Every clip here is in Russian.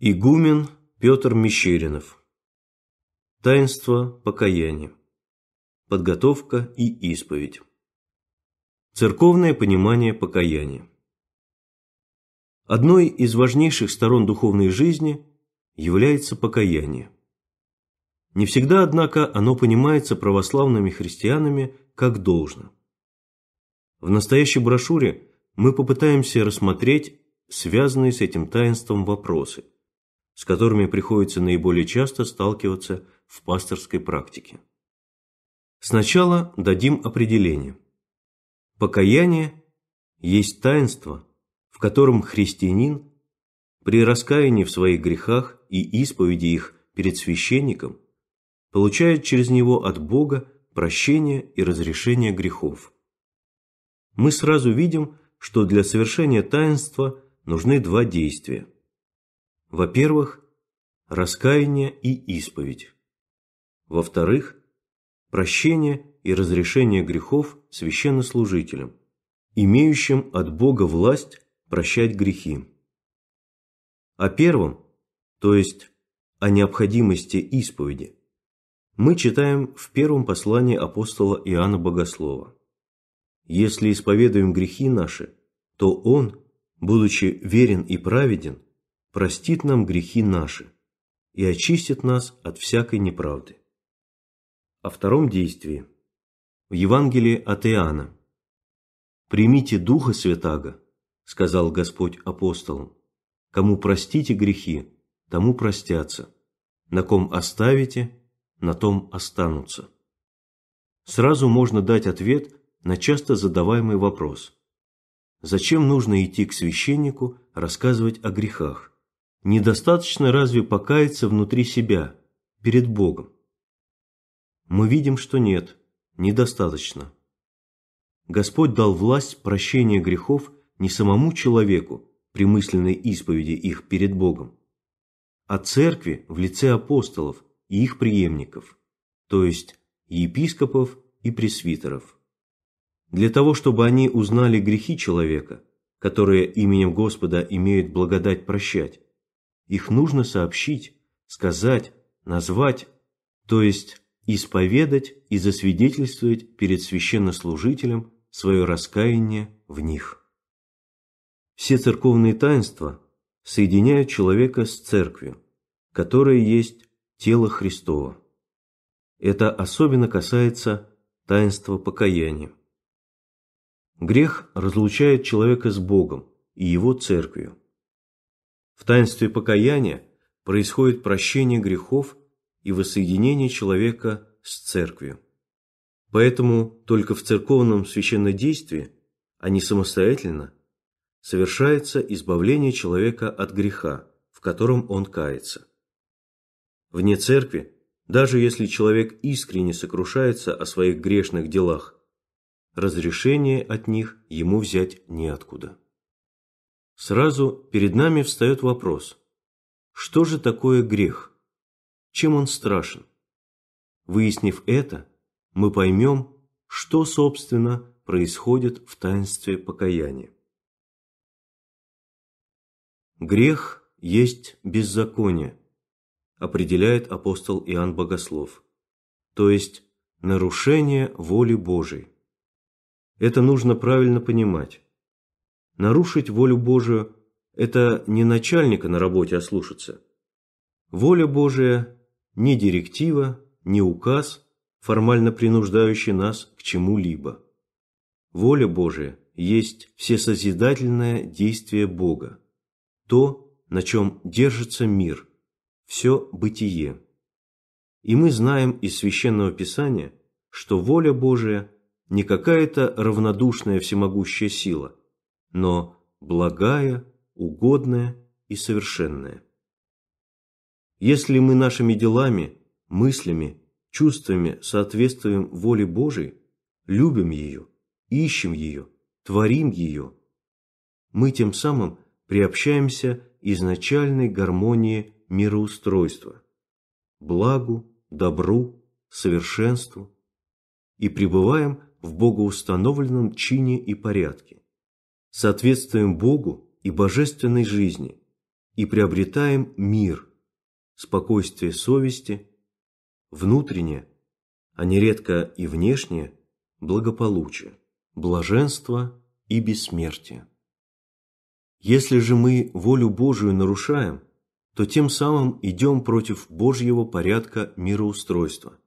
Игумен Петр Мещеринов. Таинство покаяния. Подготовка и исповедь. Церковное понимание покаяния. Одной из важнейших сторон духовной жизни является покаяние. Не всегда, однако, оно понимается православными христианами как должно. В настоящей брошюре мы попытаемся рассмотреть связанные с этим таинством вопросы – с которыми приходится наиболее часто сталкиваться в пасторской практике. Сначала дадим определение. Покаяние есть таинство, в котором христианин при раскаянии в своих грехах и исповеди их перед священником получает через него от Бога прощение и разрешение грехов. Мы сразу видим, что для совершения таинства нужны два действия – во-первых, раскаяние и исповедь. Во-вторых, прощение и разрешение грехов священнослужителям, имеющим от Бога власть прощать грехи. О первом, то есть о необходимости исповеди, мы читаем в первом послании апостола Иоанна Богослова. «Если исповедуем грехи наши, то Он, будучи верен и праведен, простит нам грехи наши и очистит нас от всякой неправды. О втором действии. В Евангелии от Иоанна. «Примите Духа Святаго», — сказал Господь апостолам, — «кому простите грехи, тому простятся, на ком оставите, на том останутся». Сразу можно дать ответ на часто задаваемый вопрос. Зачем нужно идти к священнику рассказывать о грехах? недостаточно разве покаяться внутри себя, перед Богом? Мы видим, что нет, недостаточно. Господь дал власть прощения грехов не самому человеку при мысленной исповеди их перед Богом, а церкви в лице апостолов и их преемников, то есть епископов и пресвитеров. Для того, чтобы они узнали грехи человека, которые именем Господа имеют благодать прощать, их нужно сообщить, сказать, назвать, то есть исповедать и засвидетельствовать перед священнослужителем свое раскаяние в них. Все церковные таинства соединяют человека с церковью, которая есть тело Христова. Это особенно касается таинства покаяния. Грех разлучает человека с Богом и его церковью. В таинстве покаяния происходит прощение грехов и воссоединение человека с церковью. Поэтому только в церковном священнодействии, а не самостоятельно, совершается избавление человека от греха, в котором он кается. Вне церкви, даже если человек искренне сокрушается о своих грешных делах, разрешение от них ему взять неоткуда. Сразу перед нами встает вопрос, что же такое грех? Чем он страшен? Выяснив это, мы поймем, что, собственно, происходит в таинстве покаяния. Грех есть беззаконие, определяет апостол Иоанн Богослов, то есть нарушение воли Божией. Это нужно правильно понимать. Нарушить волю Божию – это не начальника на работе ослушаться. А воля Божия – не директива, не указ, формально принуждающий нас к чему-либо. Воля Божия есть всесозидательное действие Бога, то, на чем держится мир, все бытие. И мы знаем из Священного Писания, что воля Божия не какая-то равнодушная всемогущая сила, но благая, угодная и совершенная. Если мы нашими делами, мыслями, чувствами соответствуем воле Божией, любим ее, ищем ее, творим ее, мы тем самым приобщаемся изначальной гармонии мироустройства, благу, добру, совершенству и пребываем в богоустановленном чине и порядке соответствуем Богу и божественной жизни и приобретаем мир, спокойствие совести, внутреннее, а нередко и внешнее, благополучие, блаженство и бессмертие. Если же мы волю Божию нарушаем, то тем самым идем против Божьего порядка мироустройства,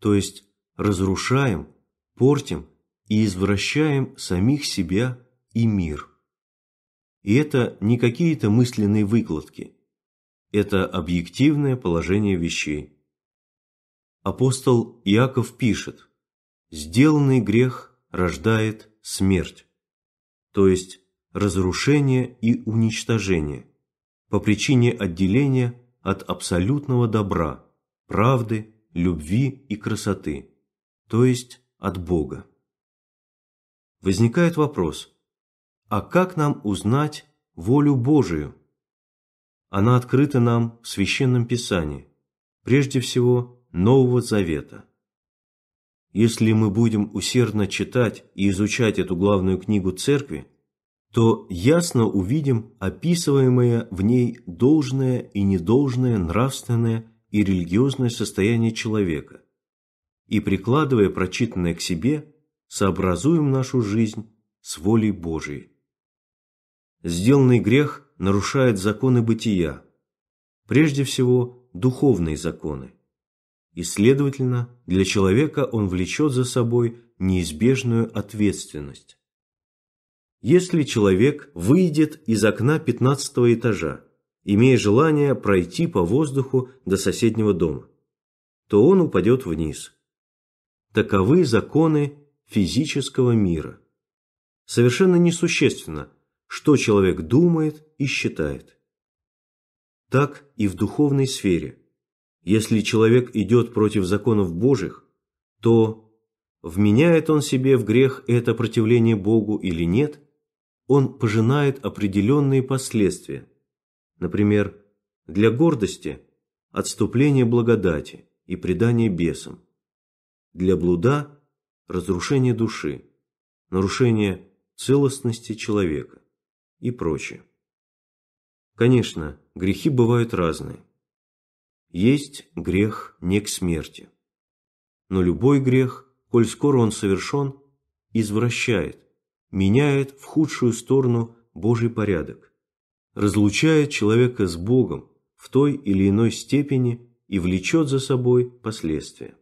то есть разрушаем, портим и извращаем самих себя и мир. И это не какие-то мысленные выкладки. Это объективное положение вещей. Апостол Иаков пишет, «Сделанный грех рождает смерть, то есть разрушение и уничтожение, по причине отделения от абсолютного добра, правды, любви и красоты, то есть от Бога». Возникает вопрос – а как нам узнать волю Божию? Она открыта нам в Священном Писании, прежде всего Нового Завета. Если мы будем усердно читать и изучать эту главную книгу Церкви, то ясно увидим описываемое в ней должное и недолжное нравственное и религиозное состояние человека, и, прикладывая прочитанное к себе, сообразуем нашу жизнь с волей Божией. Сделанный грех нарушает законы бытия, прежде всего духовные законы, и, следовательно, для человека он влечет за собой неизбежную ответственность. Если человек выйдет из окна 15 этажа, имея желание пройти по воздуху до соседнего дома, то он упадет вниз. Таковы законы физического мира. Совершенно несущественно, что человек думает и считает. Так и в духовной сфере. Если человек идет против законов Божьих, то вменяет он себе в грех это противление Богу или нет, он пожинает определенные последствия. Например, для гордости – отступление благодати и предание бесам. Для блуда – разрушение души, нарушение целостности человека и прочее. Конечно, грехи бывают разные. Есть грех не к смерти. Но любой грех, коль скоро он совершен, извращает, меняет в худшую сторону Божий порядок, разлучает человека с Богом в той или иной степени и влечет за собой последствия.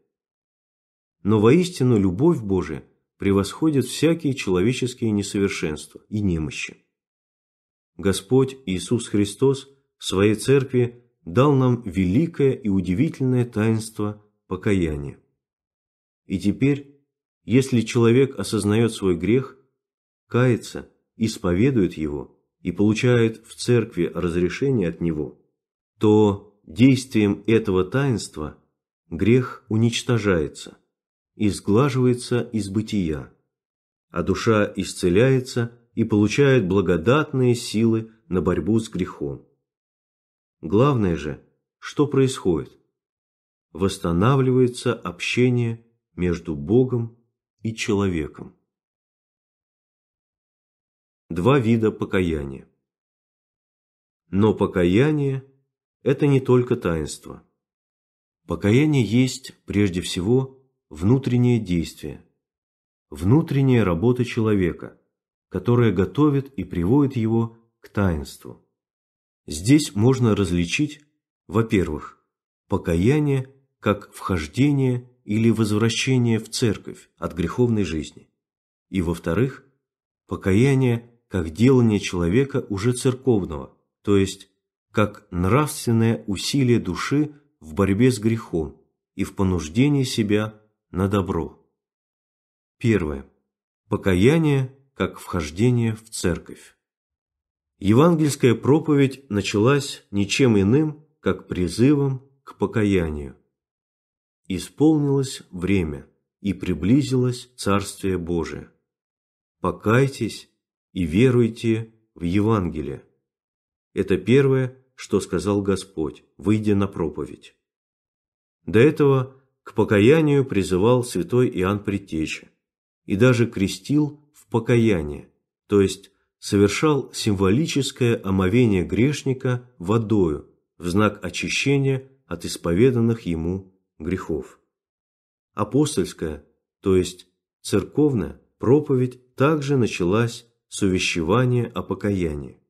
Но воистину любовь Божия превосходит всякие человеческие несовершенства и немощи. Господь Иисус Христос в Своей Церкви дал нам великое и удивительное таинство покаяния. И теперь, если человек осознает свой грех, кается, исповедует его и получает в Церкви разрешение от него, то действием этого таинства грех уничтожается, изглаживается из бытия, а душа исцеляется – и получают благодатные силы на борьбу с грехом. Главное же, что происходит? Восстанавливается общение между Богом и человеком. Два вида покаяния. Но покаяние – это не только таинство. Покаяние есть, прежде всего, внутреннее действие, внутренняя работа человека – которое готовит и приводит его к таинству. Здесь можно различить, во-первых, покаяние как вхождение или возвращение в церковь от греховной жизни, и, во-вторых, покаяние как делание человека уже церковного, то есть как нравственное усилие души в борьбе с грехом и в понуждении себя на добро. Первое. Покаяние как вхождение в церковь. Евангельская проповедь началась ничем иным, как призывом к покаянию. Исполнилось время, и приблизилось Царствие Божие. Покайтесь и веруйте в Евангелие. Это первое, что сказал Господь, выйдя на проповедь. До этого к покаянию призывал святой Иоанн Притеча и даже крестил покаяние, то есть совершал символическое омовение грешника водою в знак очищения от исповеданных ему грехов. Апостольская, то есть церковная, проповедь также началась с увещевания о покаянии.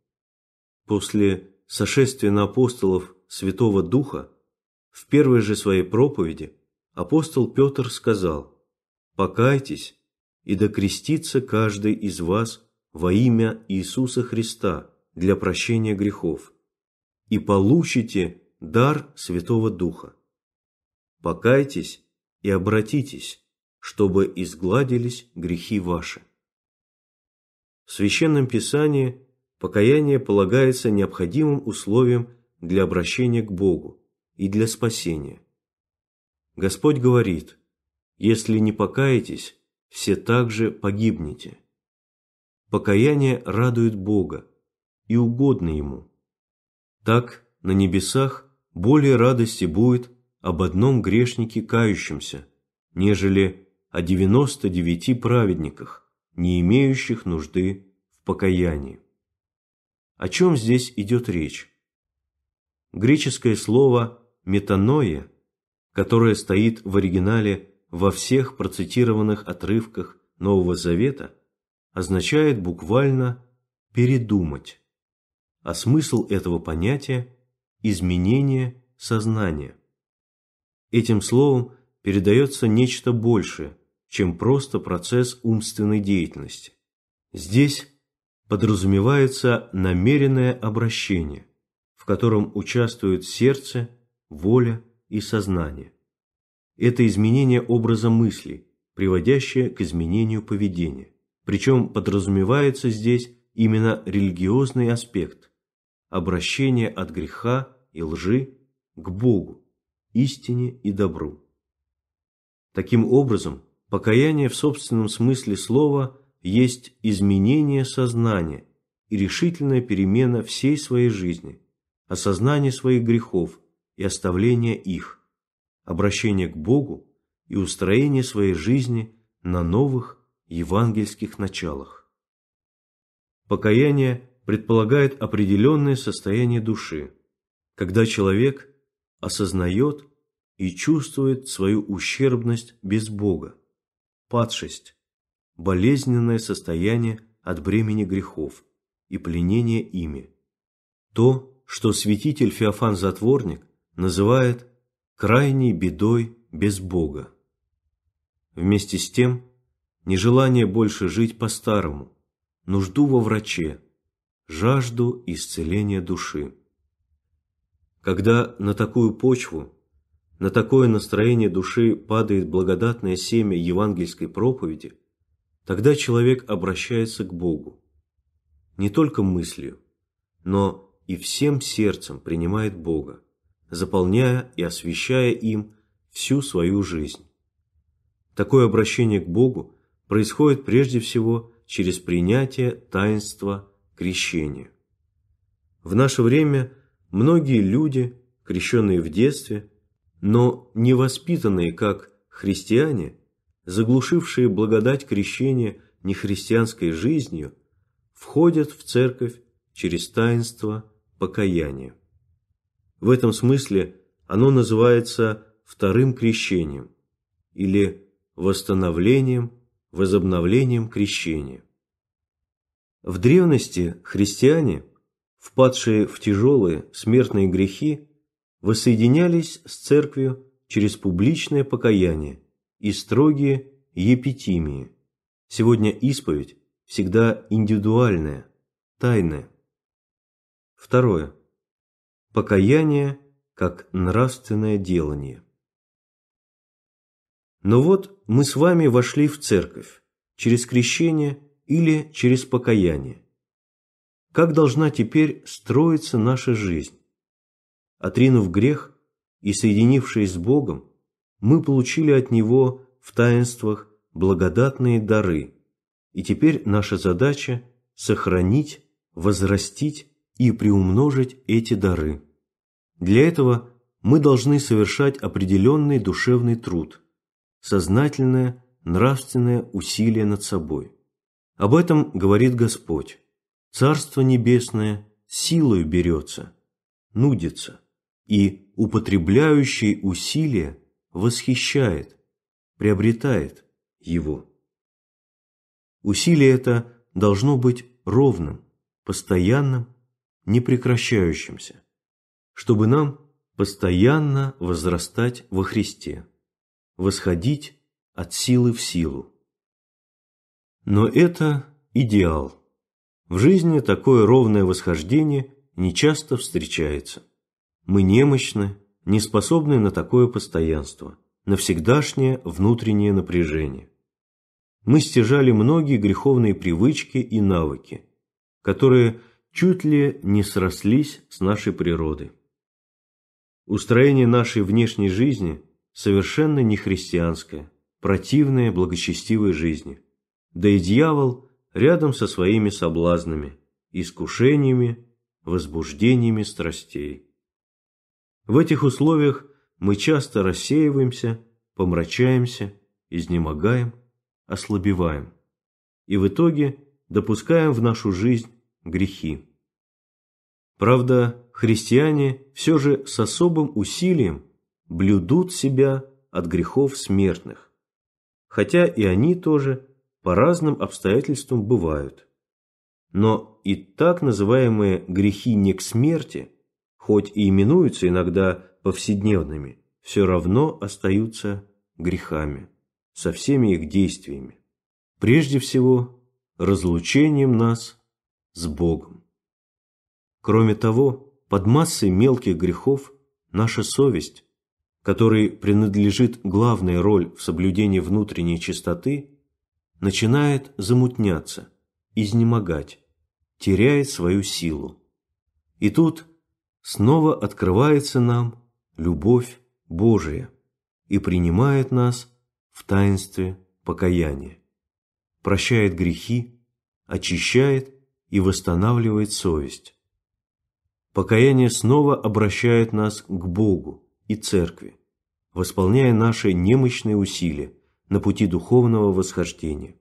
После сошествия на апостолов Святого Духа в первой же своей проповеди апостол Петр сказал «Покайтесь, и докрестится каждый из вас во имя Иисуса Христа для прощения грехов, и получите дар Святого Духа. Покайтесь и обратитесь, чтобы изгладились грехи ваши. В Священном Писании покаяние полагается необходимым условием для обращения к Богу и для спасения. Господь говорит, если не покаетесь, все также погибнете. Покаяние радует Бога и угодно Ему. Так на небесах более радости будет об одном грешнике кающемся, нежели о девяносто девяти праведниках, не имеющих нужды в покаянии. О чем здесь идет речь? Греческое слово «метаноя», которое стоит в оригинале во всех процитированных отрывках Нового Завета означает буквально «передумать», а смысл этого понятия – изменение сознания. Этим словом передается нечто большее, чем просто процесс умственной деятельности. Здесь подразумевается намеренное обращение, в котором участвуют сердце, воля и сознание это изменение образа мысли, приводящее к изменению поведения. Причем подразумевается здесь именно религиозный аспект – обращение от греха и лжи к Богу, истине и добру. Таким образом, покаяние в собственном смысле слова есть изменение сознания и решительная перемена всей своей жизни, осознание своих грехов и оставление их – обращение к Богу и устроение своей жизни на новых евангельских началах. Покаяние предполагает определенное состояние души, когда человек осознает и чувствует свою ущербность без Бога, падшесть, болезненное состояние от бремени грехов и пленения ими. То, что святитель Феофан Затворник называет крайней бедой без Бога. Вместе с тем, нежелание больше жить по-старому, нужду во враче, жажду исцеления души. Когда на такую почву, на такое настроение души падает благодатное семя евангельской проповеди, тогда человек обращается к Богу. Не только мыслью, но и всем сердцем принимает Бога заполняя и освещая им всю свою жизнь. Такое обращение к Богу происходит прежде всего через принятие таинства крещения. В наше время многие люди, крещенные в детстве, но не воспитанные как христиане, заглушившие благодать крещения нехристианской жизнью, входят в церковь через таинство покаяния. В этом смысле оно называется вторым крещением или восстановлением, возобновлением крещения. В древности христиане, впадшие в тяжелые смертные грехи, воссоединялись с церковью через публичное покаяние и строгие епитимии. Сегодня исповедь всегда индивидуальная, тайная. Второе. Покаяние как нравственное делание. Но вот мы с вами вошли в церковь через крещение или через покаяние. Как должна теперь строиться наша жизнь? Отринув грех и соединившись с Богом, мы получили от Него в таинствах благодатные дары, и теперь наша задача – сохранить, возрастить и приумножить эти дары. Для этого мы должны совершать определенный душевный труд, сознательное, нравственное усилие над собой. Об этом говорит Господь. Царство Небесное силою берется, нудится, и употребляющий усилие восхищает, приобретает его. Усилие это должно быть ровным, постоянным непрекращающимся, чтобы нам постоянно возрастать во Христе, восходить от силы в силу. Но это идеал. В жизни такое ровное восхождение нечасто встречается. Мы немощны, не способны на такое постоянство, на всегдашнее внутреннее напряжение. Мы стяжали многие греховные привычки и навыки, которые – чуть ли не срослись с нашей природой. Устроение нашей внешней жизни совершенно не христианское, противное благочестивой жизни. Да и дьявол рядом со своими соблазнами, искушениями, возбуждениями страстей. В этих условиях мы часто рассеиваемся, помрачаемся, изнемогаем, ослабеваем. И в итоге допускаем в нашу жизнь грехи. Правда, христиане все же с особым усилием блюдут себя от грехов смертных, хотя и они тоже по разным обстоятельствам бывают. Но и так называемые грехи не к смерти, хоть и именуются иногда повседневными, все равно остаются грехами, со всеми их действиями. Прежде всего, разлучением нас с Богом. Кроме того, под массой мелких грехов наша совесть, которой принадлежит главная роль в соблюдении внутренней чистоты, начинает замутняться, изнемогать, теряет свою силу. И тут снова открывается нам любовь Божия и принимает нас в таинстве покаяния, прощает грехи, очищает и восстанавливает совесть. Покаяние снова обращает нас к Богу и Церкви, восполняя наши немощные усилия на пути духовного восхождения.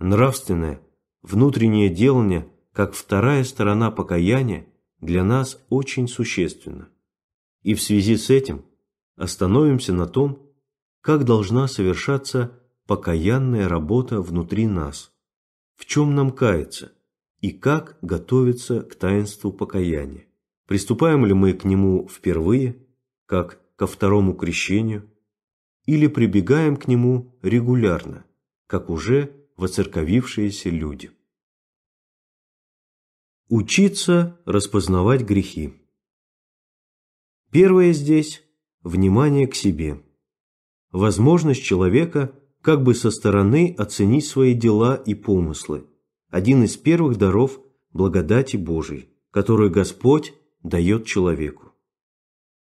Нравственное, внутреннее делание, как вторая сторона покаяния, для нас очень существенно. И в связи с этим остановимся на том, как должна совершаться покаянная работа внутри нас, в чем нам каяться, и как готовиться к таинству покаяния. Приступаем ли мы к нему впервые, как ко второму крещению, или прибегаем к нему регулярно, как уже воцерковившиеся люди. Учиться распознавать грехи. Первое здесь – внимание к себе. Возможность человека как бы со стороны оценить свои дела и помыслы – один из первых даров благодати Божией, которую Господь дает человеку.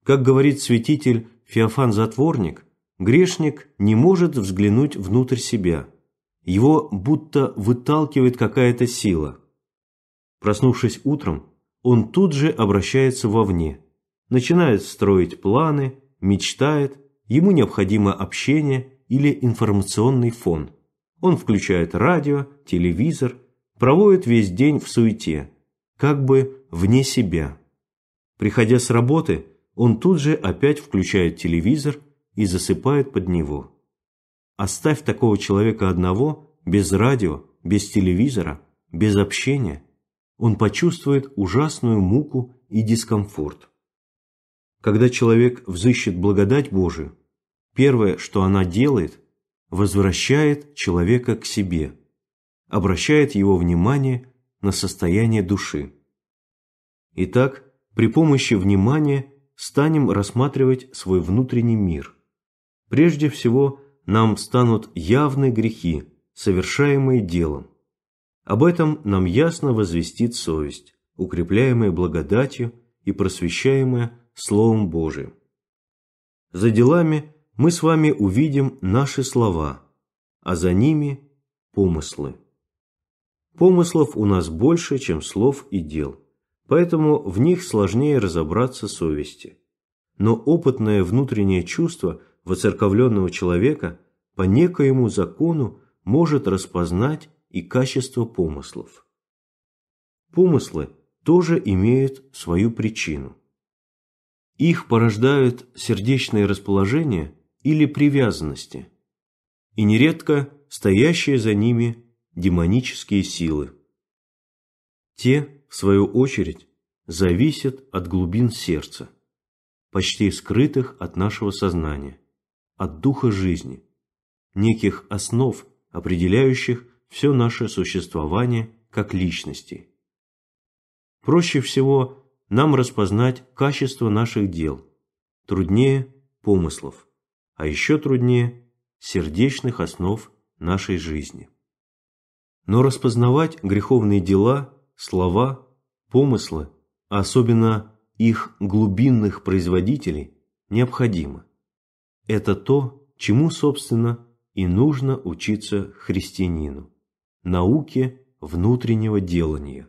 Как говорит святитель Феофан Затворник, грешник не может взглянуть внутрь себя. Его будто выталкивает какая-то сила. Проснувшись утром, он тут же обращается вовне, начинает строить планы, мечтает, ему необходимо общение или информационный фон. Он включает радио, телевизор – проводит весь день в суете, как бы вне себя. Приходя с работы, он тут же опять включает телевизор и засыпает под него. Оставь такого человека одного, без радио, без телевизора, без общения, он почувствует ужасную муку и дискомфорт. Когда человек взыщет благодать Божию, первое, что она делает, возвращает человека к себе – обращает его внимание на состояние души. Итак, при помощи внимания станем рассматривать свой внутренний мир. Прежде всего, нам станут явны грехи, совершаемые делом. Об этом нам ясно возвестит совесть, укрепляемая благодатью и просвещаемая Словом Божиим. За делами мы с вами увидим наши слова, а за ними – помыслы. Помыслов у нас больше, чем слов и дел, поэтому в них сложнее разобраться совести. Но опытное внутреннее чувство воцерковленного человека по некоему закону может распознать и качество помыслов. Помыслы тоже имеют свою причину. Их порождают сердечные расположения или привязанности, и нередко стоящее за ними демонические силы. Те, в свою очередь, зависят от глубин сердца, почти скрытых от нашего сознания, от духа жизни, неких основ, определяющих все наше существование как личности. Проще всего нам распознать качество наших дел, труднее – помыслов, а еще труднее – сердечных основ нашей жизни. Но распознавать греховные дела, слова, помыслы, особенно их глубинных производителей, необходимо. Это то, чему, собственно, и нужно учиться христианину – науке внутреннего делания.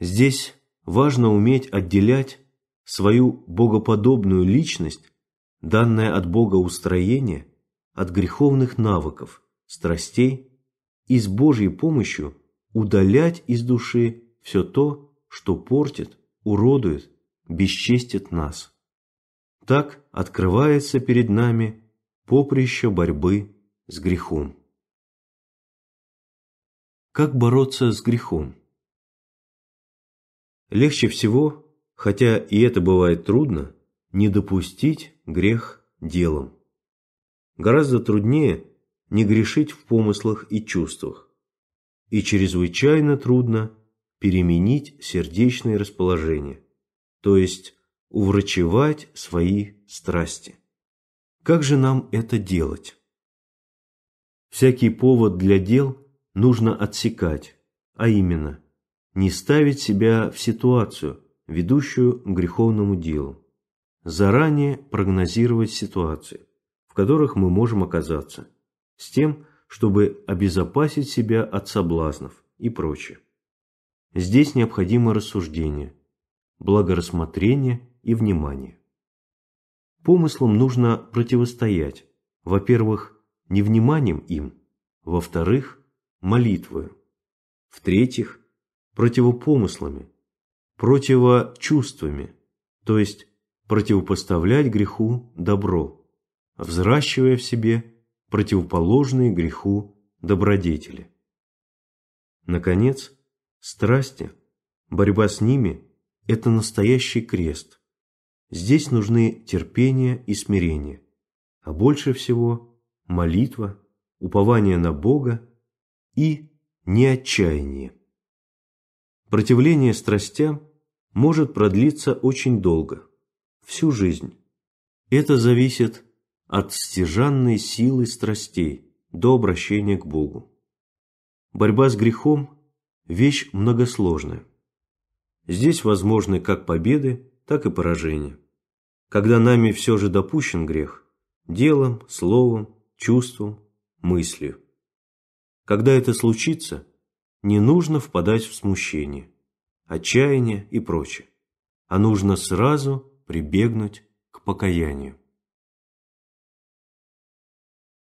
Здесь важно уметь отделять свою богоподобную личность, данное от Бога устроение, от греховных навыков, страстей и с Божьей помощью удалять из души все то, что портит, уродует, бесчестит нас. Так открывается перед нами поприще борьбы с грехом. Как бороться с грехом? Легче всего, хотя и это бывает трудно, не допустить грех делом. Гораздо труднее не грешить в помыслах и чувствах. И чрезвычайно трудно переменить сердечное расположение, то есть уврачевать свои страсти. Как же нам это делать? Всякий повод для дел нужно отсекать, а именно не ставить себя в ситуацию, ведущую к греховному делу, заранее прогнозировать ситуации, в которых мы можем оказаться, с тем, чтобы обезопасить себя от соблазнов и прочее. Здесь необходимо рассуждение, благорассмотрение и внимание. Помыслам нужно противостоять, во-первых, невниманием им, во-вторых, молитвою, в-третьих, противопомыслами, противочувствами, то есть противопоставлять греху добро, взращивая в себе противоположные греху добродетели. Наконец, страсти, борьба с ними – это настоящий крест. Здесь нужны терпение и смирение, а больше всего – молитва, упование на Бога и неотчаяние. Противление страстям может продлиться очень долго, всю жизнь. Это зависит от стяжанной силы страстей до обращения к Богу. Борьба с грехом – вещь многосложная. Здесь возможны как победы, так и поражения. Когда нами все же допущен грех – делом, словом, чувством, мыслью. Когда это случится, не нужно впадать в смущение, отчаяние и прочее, а нужно сразу прибегнуть к покаянию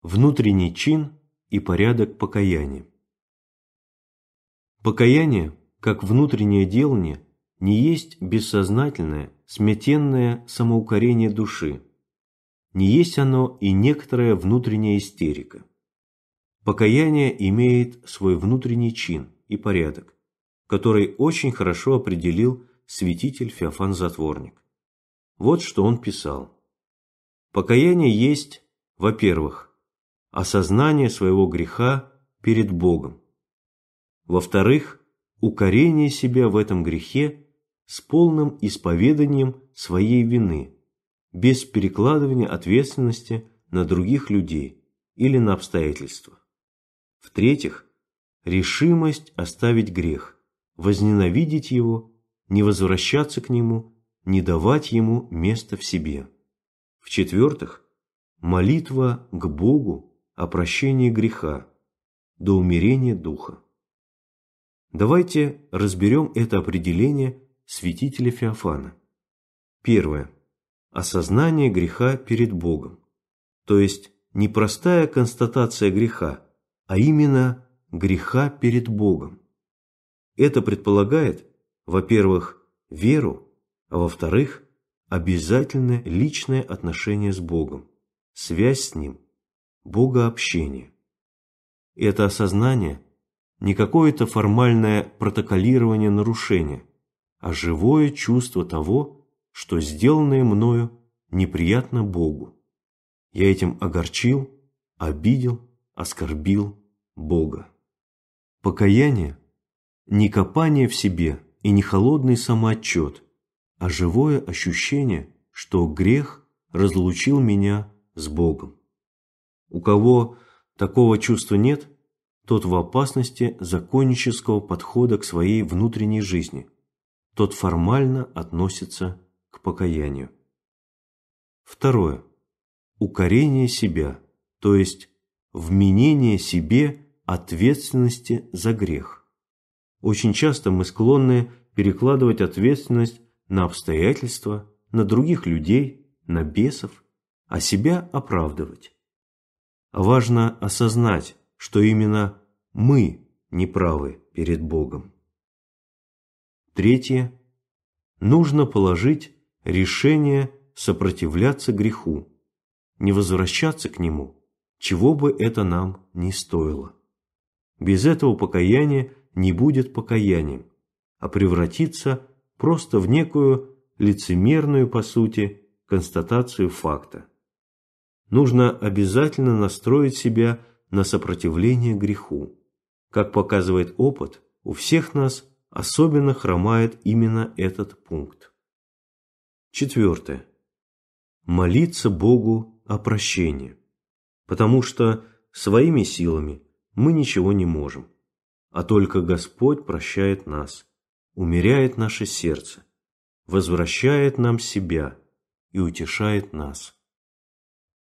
внутренний чин и порядок покаяния. Покаяние, как внутреннее делание, не есть бессознательное, смятенное самоукорение души. Не есть оно и некоторая внутренняя истерика. Покаяние имеет свой внутренний чин и порядок, который очень хорошо определил святитель Феофан Затворник. Вот что он писал. Покаяние есть, во-первых, осознание своего греха перед Богом. Во-вторых, укорение себя в этом грехе с полным исповеданием своей вины, без перекладывания ответственности на других людей или на обстоятельства. В-третьих, решимость оставить грех, возненавидеть его, не возвращаться к нему, не давать ему места в себе. В-четвертых, молитва к Богу о прощении греха, до умерения духа. Давайте разберем это определение святителя Феофана. Первое. Осознание греха перед Богом. То есть не простая констатация греха, а именно греха перед Богом. Это предполагает, во-первых, веру, а во-вторых, обязательное личное отношение с Богом, связь с Ним – богообщение. это осознание не какое-то формальное протоколирование нарушения, а живое чувство того, что сделанное мною неприятно Богу. Я этим огорчил, обидел, оскорбил Бога. Покаяние – не копание в себе и не холодный самоотчет, а живое ощущение, что грех разлучил меня с Богом. У кого такого чувства нет, тот в опасности законнического подхода к своей внутренней жизни. Тот формально относится к покаянию. Второе. Укорение себя, то есть вменение себе ответственности за грех. Очень часто мы склонны перекладывать ответственность на обстоятельства, на других людей, на бесов, а себя оправдывать. Важно осознать, что именно мы неправы перед Богом. Третье. Нужно положить решение сопротивляться греху, не возвращаться к нему, чего бы это нам ни стоило. Без этого покаяние не будет покаянием, а превратится просто в некую лицемерную, по сути, констатацию факта нужно обязательно настроить себя на сопротивление греху. Как показывает опыт, у всех нас особенно хромает именно этот пункт. Четвертое. Молиться Богу о прощении, потому что своими силами мы ничего не можем, а только Господь прощает нас, умеряет наше сердце, возвращает нам себя и утешает нас.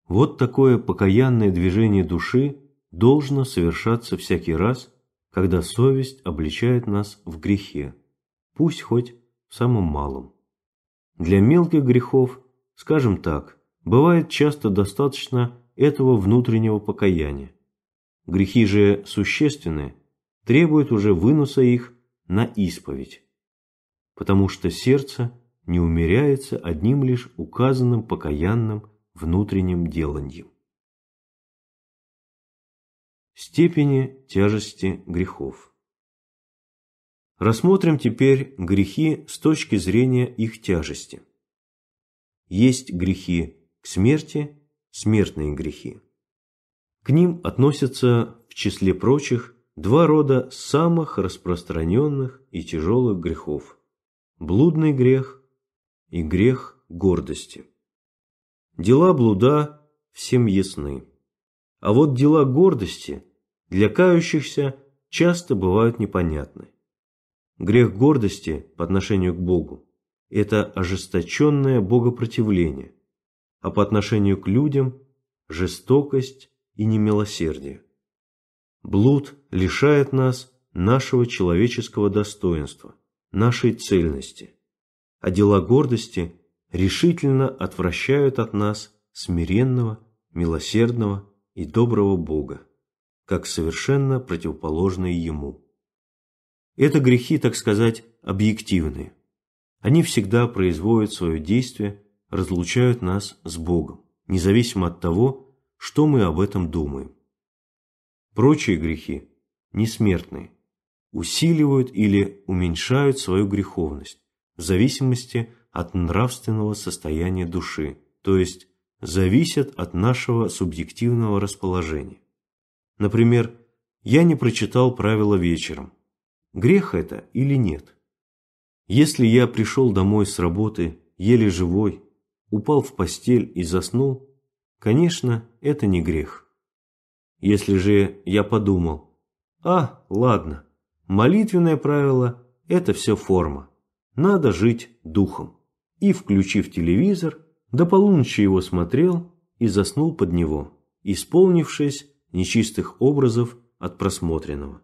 Вот такое покаянное движение души должно совершаться всякий раз, когда совесть обличает нас в грехе, пусть хоть в самом малом. Для мелких грехов, скажем так, бывает часто достаточно этого внутреннего покаяния. Грехи же существенные требуют уже выноса их на исповедь, потому что сердце не умеряется одним лишь указанным покаянным внутренним деланьем. Степени тяжести грехов Рассмотрим теперь грехи с точки зрения их тяжести. Есть грехи к смерти, смертные грехи. К ним относятся, в числе прочих, два рода самых распространенных и тяжелых грехов – блудный грех и грех гордости. Дела блуда всем ясны. А вот дела гордости для кающихся часто бывают непонятны. Грех гордости по отношению к Богу – это ожесточенное богопротивление, а по отношению к людям – жестокость и немилосердие. Блуд лишает нас нашего человеческого достоинства, нашей цельности, а дела гордости – решительно отвращают от нас смиренного, милосердного и доброго Бога, как совершенно противоположные Ему. Это грехи, так сказать, объективные. Они всегда производят свое действие, разлучают нас с Богом, независимо от того, что мы об этом думаем. Прочие грехи, несмертные, усиливают или уменьшают свою греховность в зависимости от нравственного состояния души, то есть зависят от нашего субъективного расположения. Например, я не прочитал правила вечером. Грех это или нет? Если я пришел домой с работы, еле живой, упал в постель и заснул, конечно, это не грех. Если же я подумал, а, ладно, молитвенное правило – это все форма, надо жить духом и, включив телевизор, до полуночи его смотрел и заснул под него, исполнившись нечистых образов от просмотренного.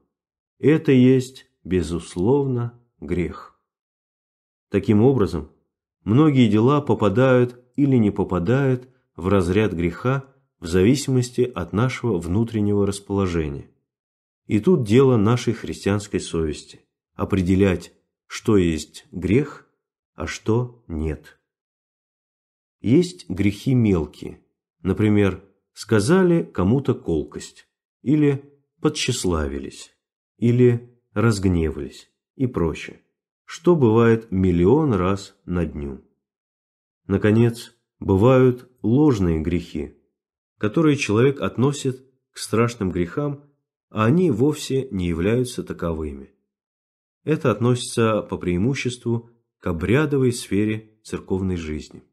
Это есть, безусловно, грех. Таким образом, многие дела попадают или не попадают в разряд греха в зависимости от нашего внутреннего расположения. И тут дело нашей христианской совести – определять, что есть грех а что нет. Есть грехи мелкие. Например, сказали кому-то колкость, или подчеславились, или разгневались и прочее, что бывает миллион раз на дню. Наконец, бывают ложные грехи, которые человек относит к страшным грехам, а они вовсе не являются таковыми. Это относится по преимуществу к обрядовой сфере церковной жизни.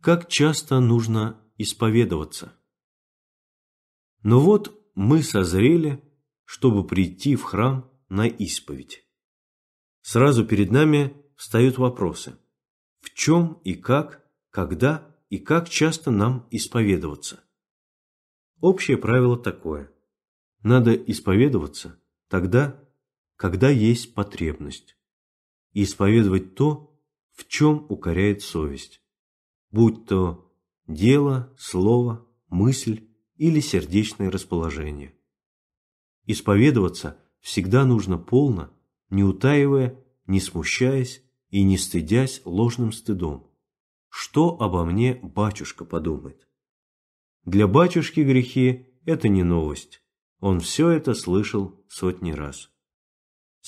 Как часто нужно исповедоваться? Но ну вот мы созрели, чтобы прийти в храм на исповедь. Сразу перед нами встают вопросы. В чем и как, когда и как часто нам исповедоваться? Общее правило такое. Надо исповедоваться тогда, когда есть потребность, и исповедовать то, в чем укоряет совесть, будь то дело, слово, мысль или сердечное расположение. Исповедоваться всегда нужно полно, не утаивая, не смущаясь и не стыдясь ложным стыдом. Что обо мне батюшка подумает? Для батюшки грехи – это не новость. Он все это слышал сотни раз.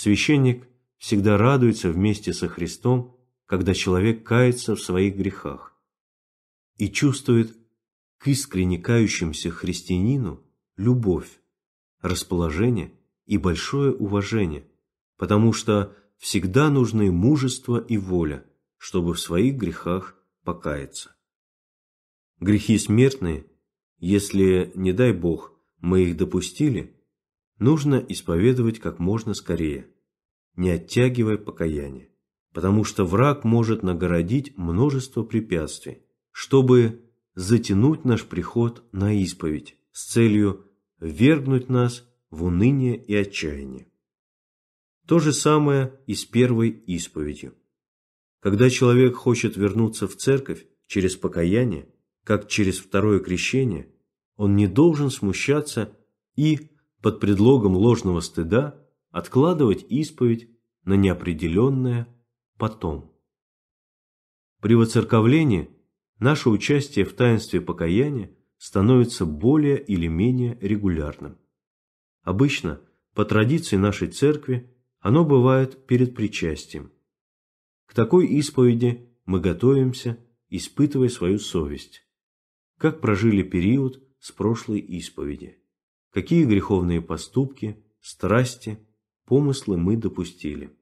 Священник всегда радуется вместе со Христом, когда человек кается в своих грехах и чувствует к искренне кающимся христианину любовь, расположение и большое уважение, потому что всегда нужны мужество и воля, чтобы в своих грехах покаяться. Грехи смертные, если, не дай Бог, мы их допустили – нужно исповедовать как можно скорее, не оттягивая покаяние, потому что враг может нагородить множество препятствий, чтобы затянуть наш приход на исповедь с целью вергнуть нас в уныние и отчаяние. То же самое и с первой исповедью. Когда человек хочет вернуться в церковь через покаяние, как через второе крещение, он не должен смущаться и под предлогом ложного стыда откладывать исповедь на неопределенное потом. При воцерковлении наше участие в таинстве покаяния становится более или менее регулярным. Обычно, по традиции нашей церкви, оно бывает перед причастием. К такой исповеди мы готовимся, испытывая свою совесть. Как прожили период с прошлой исповеди какие греховные поступки, страсти, помыслы мы допустили.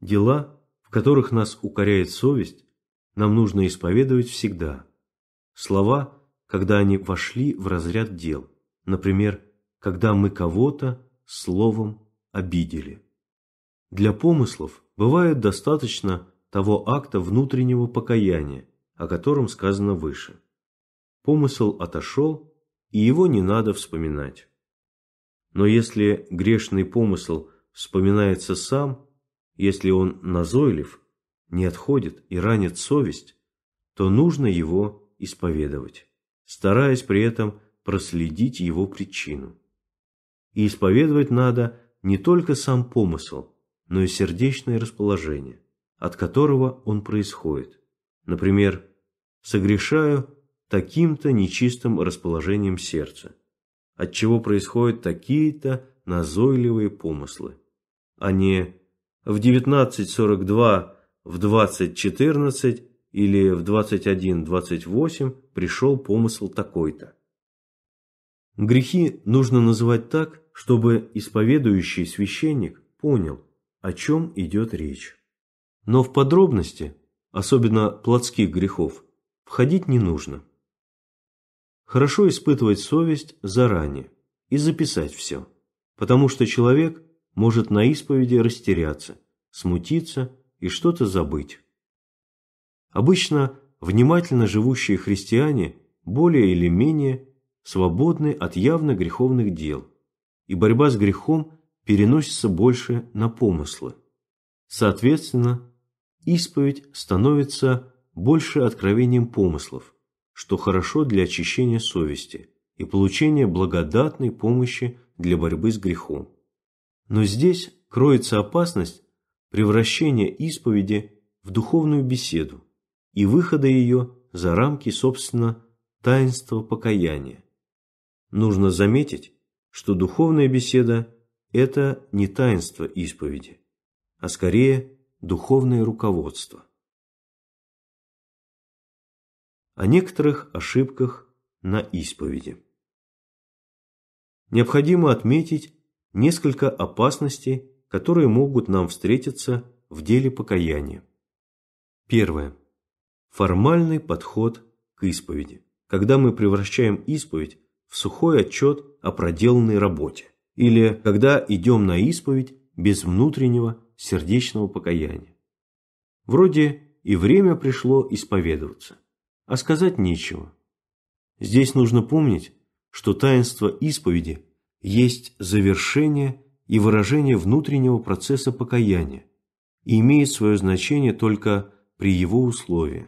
Дела, в которых нас укоряет совесть, нам нужно исповедовать всегда. Слова, когда они вошли в разряд дел, например, когда мы кого-то словом обидели. Для помыслов бывает достаточно того акта внутреннего покаяния, о котором сказано выше. Помысл отошел, и его не надо вспоминать. Но если грешный помысл вспоминается сам, если он назойлив, не отходит и ранит совесть, то нужно его исповедовать, стараясь при этом проследить его причину. И исповедовать надо не только сам помысл, но и сердечное расположение, от которого он происходит. Например, «согрешаю таким-то нечистым расположением сердца, от чего происходят такие-то назойливые помыслы, а не в 19.42, в 20.14 или в 21.28 пришел помысл такой-то. Грехи нужно называть так, чтобы исповедующий священник понял, о чем идет речь. Но в подробности, особенно плотских грехов, входить не нужно. Хорошо испытывать совесть заранее и записать все, потому что человек может на исповеди растеряться, смутиться и что-то забыть. Обычно внимательно живущие христиане более или менее свободны от явно греховных дел, и борьба с грехом переносится больше на помыслы. Соответственно, исповедь становится больше откровением помыслов, что хорошо для очищения совести и получения благодатной помощи для борьбы с грехом. Но здесь кроется опасность превращения исповеди в духовную беседу и выхода ее за рамки, собственно, таинства покаяния. Нужно заметить, что духовная беседа – это не таинство исповеди, а скорее духовное руководство. о некоторых ошибках на исповеди. Необходимо отметить несколько опасностей, которые могут нам встретиться в деле покаяния. Первое. Формальный подход к исповеди, когда мы превращаем исповедь в сухой отчет о проделанной работе или когда идем на исповедь без внутреннего сердечного покаяния. Вроде и время пришло исповедоваться, а сказать нечего. Здесь нужно помнить, что таинство исповеди есть завершение и выражение внутреннего процесса покаяния и имеет свое значение только при его условии.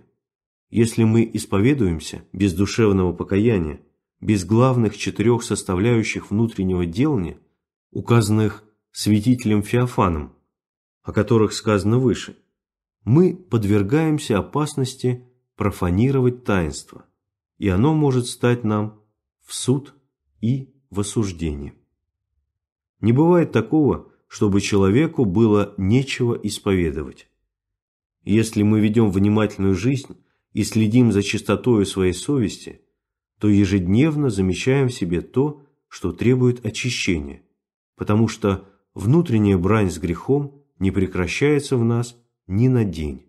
Если мы исповедуемся без душевного покаяния, без главных четырех составляющих внутреннего делания, указанных святителем Феофаном, о которых сказано выше, мы подвергаемся опасности профанировать таинство, и оно может стать нам в суд и в осуждение. Не бывает такого, чтобы человеку было нечего исповедовать. Если мы ведем внимательную жизнь и следим за чистотою своей совести, то ежедневно замечаем в себе то, что требует очищения, потому что внутренняя брань с грехом не прекращается в нас ни на день.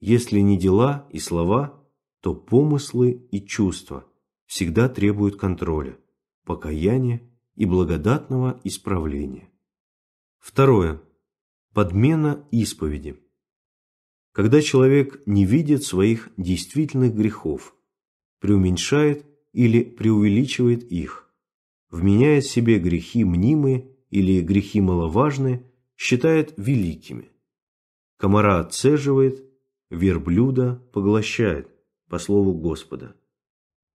Если не дела и слова, то помыслы и чувства всегда требуют контроля, покаяния и благодатного исправления. Второе. Подмена исповеди. Когда человек не видит своих действительных грехов, преуменьшает или преувеличивает их, вменяет себе грехи мнимые или грехи маловажные, считает великими. Комара отцеживает – верблюда поглощает, по слову Господа.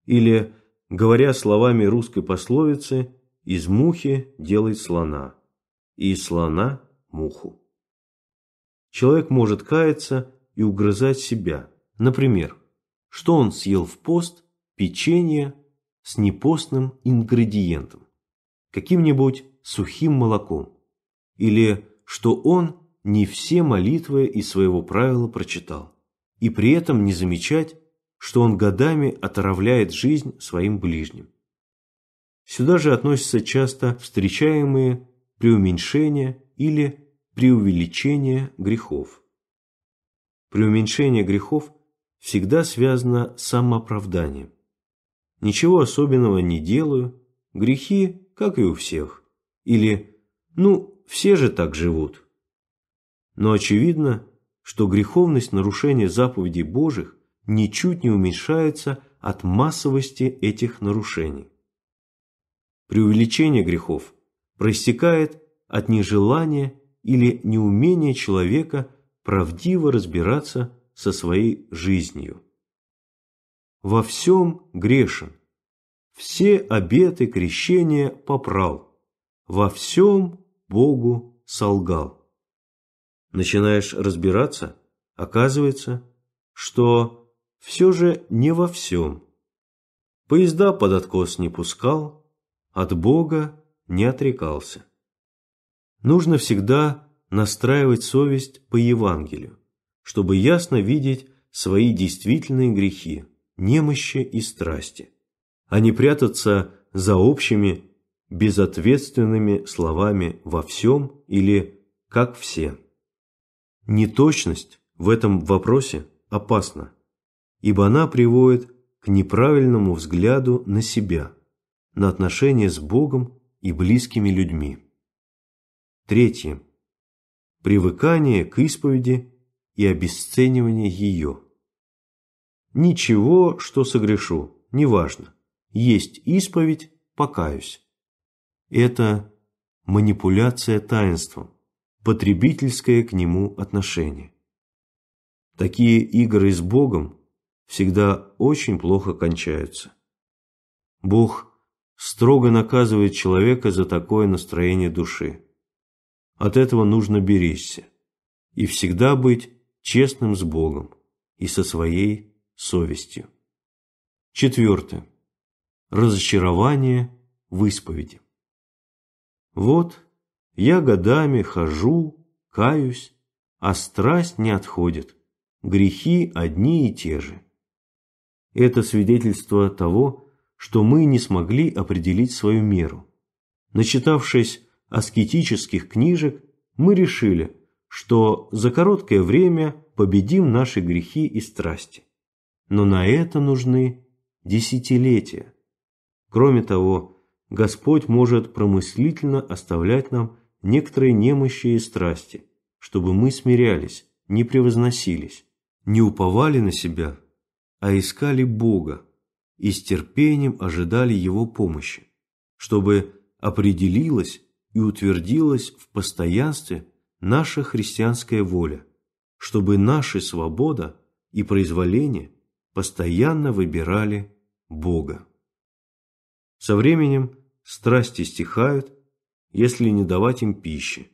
Или, говоря словами русской пословицы, из мухи делает слона, и из слона – муху. Человек может каяться и угрызать себя. Например, что он съел в пост печенье с непостным ингредиентом, каким-нибудь сухим молоком, или что он не все молитвы из своего правила прочитал, и при этом не замечать, что он годами отравляет жизнь своим ближним. Сюда же относятся часто встречаемые преуменьшения или преувеличения грехов. Преуменьшение грехов всегда связано с самооправданием. Ничего особенного не делаю, грехи, как и у всех. Или «ну, все же так живут». Но очевидно, что греховность нарушения заповедей Божьих ничуть не уменьшается от массовости этих нарушений. Преувеличение грехов проистекает от нежелания или неумения человека правдиво разбираться со своей жизнью. Во всем грешен, все обеты крещения попрал, во всем Богу солгал. Начинаешь разбираться, оказывается, что все же не во всем. Поезда под откос не пускал, от Бога не отрекался. Нужно всегда настраивать совесть по Евангелию, чтобы ясно видеть свои действительные грехи, немощи и страсти, а не прятаться за общими безответственными словами «во всем» или «как все». Неточность в этом вопросе опасна, ибо она приводит к неправильному взгляду на себя, на отношения с Богом и близкими людьми. Третье. Привыкание к исповеди и обесценивание ее. Ничего, что согрешу, неважно. Есть исповедь, покаюсь. Это манипуляция таинством потребительское к нему отношение. Такие игры с Богом всегда очень плохо кончаются. Бог строго наказывает человека за такое настроение души. От этого нужно беречься и всегда быть честным с Богом и со своей совестью. Четвертое. Разочарование в исповеди. Вот я годами хожу, каюсь, а страсть не отходит. Грехи одни и те же. Это свидетельство того, что мы не смогли определить свою меру. Начитавшись аскетических книжек, мы решили, что за короткое время победим наши грехи и страсти. Но на это нужны десятилетия. Кроме того, Господь может промыслительно оставлять нам некоторые немощи и страсти, чтобы мы смирялись, не превозносились, не уповали на себя, а искали Бога и с терпением ожидали Его помощи, чтобы определилась и утвердилась в постоянстве наша христианская воля, чтобы наша свобода и произволение постоянно выбирали Бога. Со временем страсти стихают, если не давать им пищи,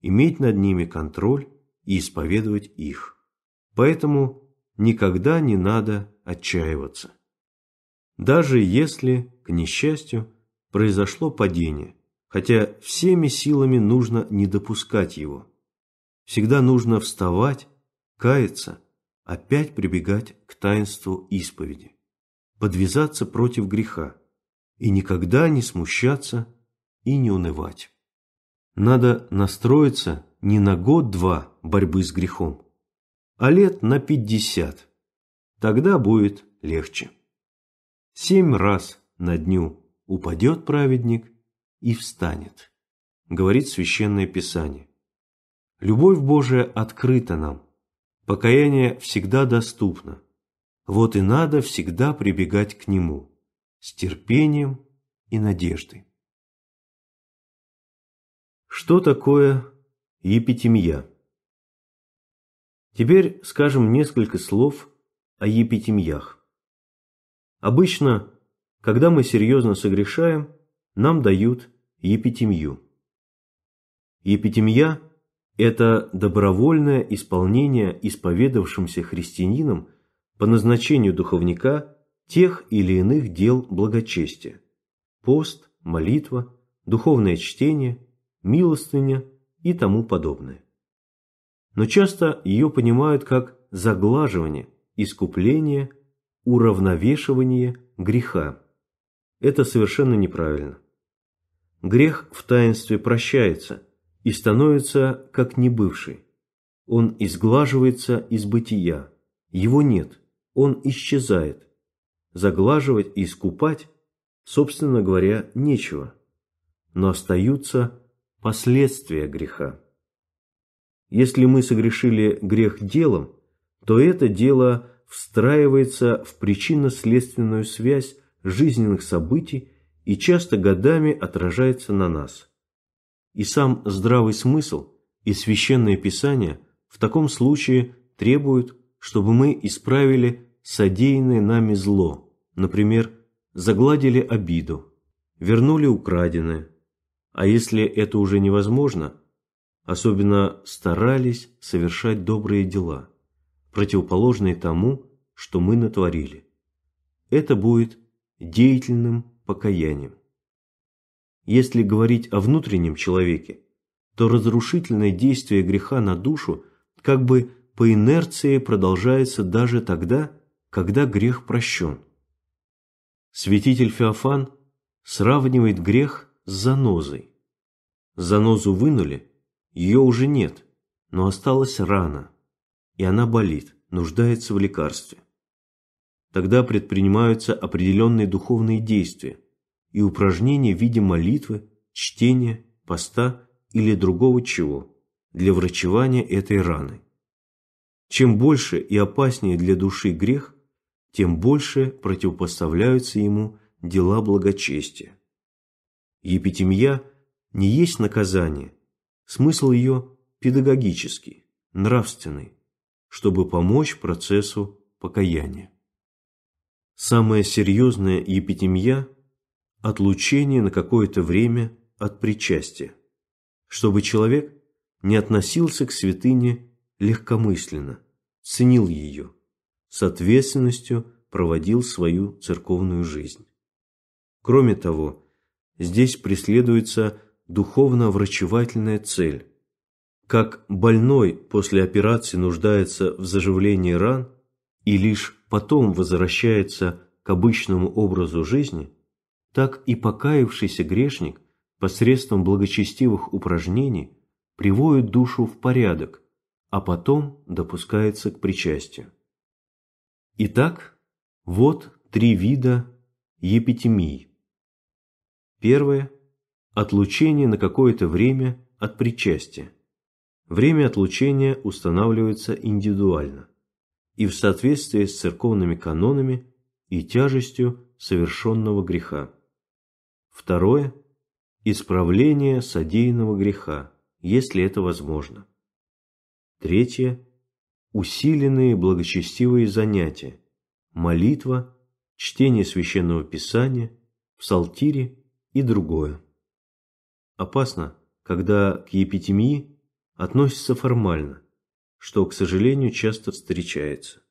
иметь над ними контроль и исповедовать их. Поэтому никогда не надо отчаиваться. Даже если, к несчастью, произошло падение, хотя всеми силами нужно не допускать его. Всегда нужно вставать, каяться, опять прибегать к таинству исповеди, подвязаться против греха и никогда не смущаться и не унывать. Надо настроиться не на год-два борьбы с грехом, а лет на пятьдесят. Тогда будет легче. Семь раз на дню упадет праведник и встанет, говорит Священное Писание. Любовь Божия открыта нам, покаяние всегда доступно. Вот и надо всегда прибегать к нему с терпением и надеждой. Что такое епитемия? Теперь скажем несколько слов о епитемьях. Обычно, когда мы серьезно согрешаем, нам дают епитемью. Епитемья – это добровольное исполнение исповедовавшимся христианином по назначению духовника тех или иных дел благочестия – пост, молитва, духовное чтение – милостыня и тому подобное. Но часто ее понимают как заглаживание, искупление, уравновешивание греха. Это совершенно неправильно. Грех в таинстве прощается и становится как небывший. Он изглаживается из бытия. Его нет, он исчезает. Заглаживать и искупать, собственно говоря, нечего. Но остаются последствия греха. Если мы согрешили грех делом, то это дело встраивается в причинно-следственную связь жизненных событий и часто годами отражается на нас. И сам здравый смысл и священное писание в таком случае требуют, чтобы мы исправили содеянное нами зло, например, загладили обиду, вернули украденное, а если это уже невозможно, особенно старались совершать добрые дела, противоположные тому, что мы натворили. Это будет деятельным покаянием. Если говорить о внутреннем человеке, то разрушительное действие греха на душу как бы по инерции продолжается даже тогда, когда грех прощен. Святитель Феофан сравнивает грех с занозой. Занозу вынули, ее уже нет, но осталась рана, и она болит, нуждается в лекарстве. Тогда предпринимаются определенные духовные действия и упражнения в виде молитвы, чтения, поста или другого чего для врачевания этой раны. Чем больше и опаснее для души грех, тем больше противопоставляются ему дела благочестия. Епитемья не есть наказание. Смысл ее педагогический, нравственный, чтобы помочь процессу покаяния. Самая серьезная епитемья – отлучение на какое-то время от причастия, чтобы человек не относился к святыне легкомысленно, ценил ее, с ответственностью проводил свою церковную жизнь. Кроме того, здесь преследуется духовно-врачевательная цель. Как больной после операции нуждается в заживлении ран и лишь потом возвращается к обычному образу жизни, так и покаявшийся грешник посредством благочестивых упражнений приводит душу в порядок, а потом допускается к причастию. Итак, вот три вида епитемии. Первое – отлучение на какое-то время от причастия. Время отлучения устанавливается индивидуально и в соответствии с церковными канонами и тяжестью совершенного греха. Второе – исправление содеянного греха, если это возможно. Третье – усиленные благочестивые занятия, молитва, чтение священного писания, псалтири и другое. Опасно, когда к епитемии относятся формально, что, к сожалению, часто встречается.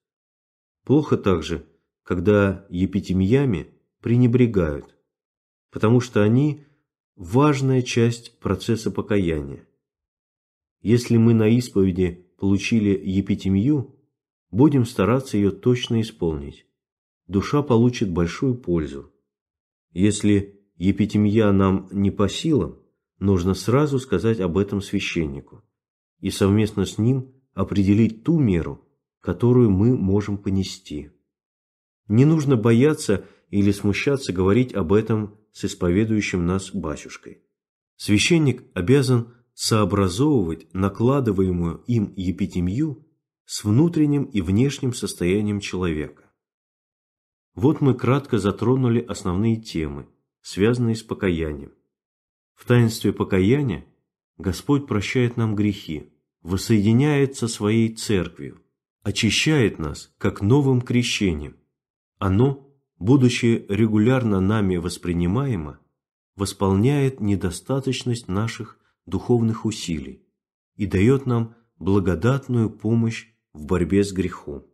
Плохо также, когда епитемиями пренебрегают, потому что они – важная часть процесса покаяния. Если мы на исповеди получили епитемию, будем стараться ее точно исполнить. Душа получит большую пользу. Если епитемья нам не по силам, нужно сразу сказать об этом священнику и совместно с ним определить ту меру, которую мы можем понести. Не нужно бояться или смущаться говорить об этом с исповедующим нас батюшкой. Священник обязан сообразовывать накладываемую им епитемью с внутренним и внешним состоянием человека. Вот мы кратко затронули основные темы – связанный с покаянием. В таинстве покаяния Господь прощает нам грехи, воссоединяется со своей церковью, очищает нас, как новым крещением. Оно, будучи регулярно нами воспринимаемо, восполняет недостаточность наших духовных усилий и дает нам благодатную помощь в борьбе с грехом.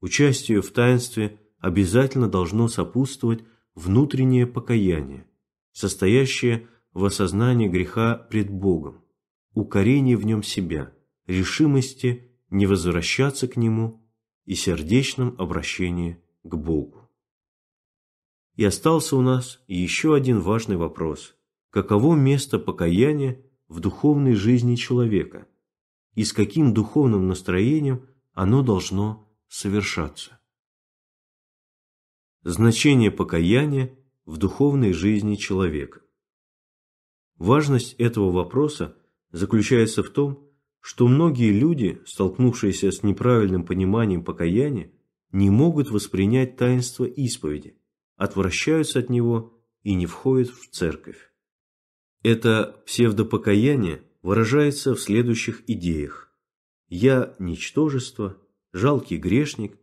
Участие в таинстве обязательно должно сопутствовать внутреннее покаяние, состоящее в осознании греха пред Богом, укорении в нем себя, решимости не возвращаться к нему и сердечном обращении к Богу. И остался у нас еще один важный вопрос. Каково место покаяния в духовной жизни человека и с каким духовным настроением оно должно совершаться? Значение покаяния в духовной жизни человека. Важность этого вопроса заключается в том, что многие люди, столкнувшиеся с неправильным пониманием покаяния, не могут воспринять таинство исповеди, отвращаются от него и не входят в церковь. Это псевдопокаяние выражается в следующих идеях. «Я – ничтожество», «жалкий грешник»,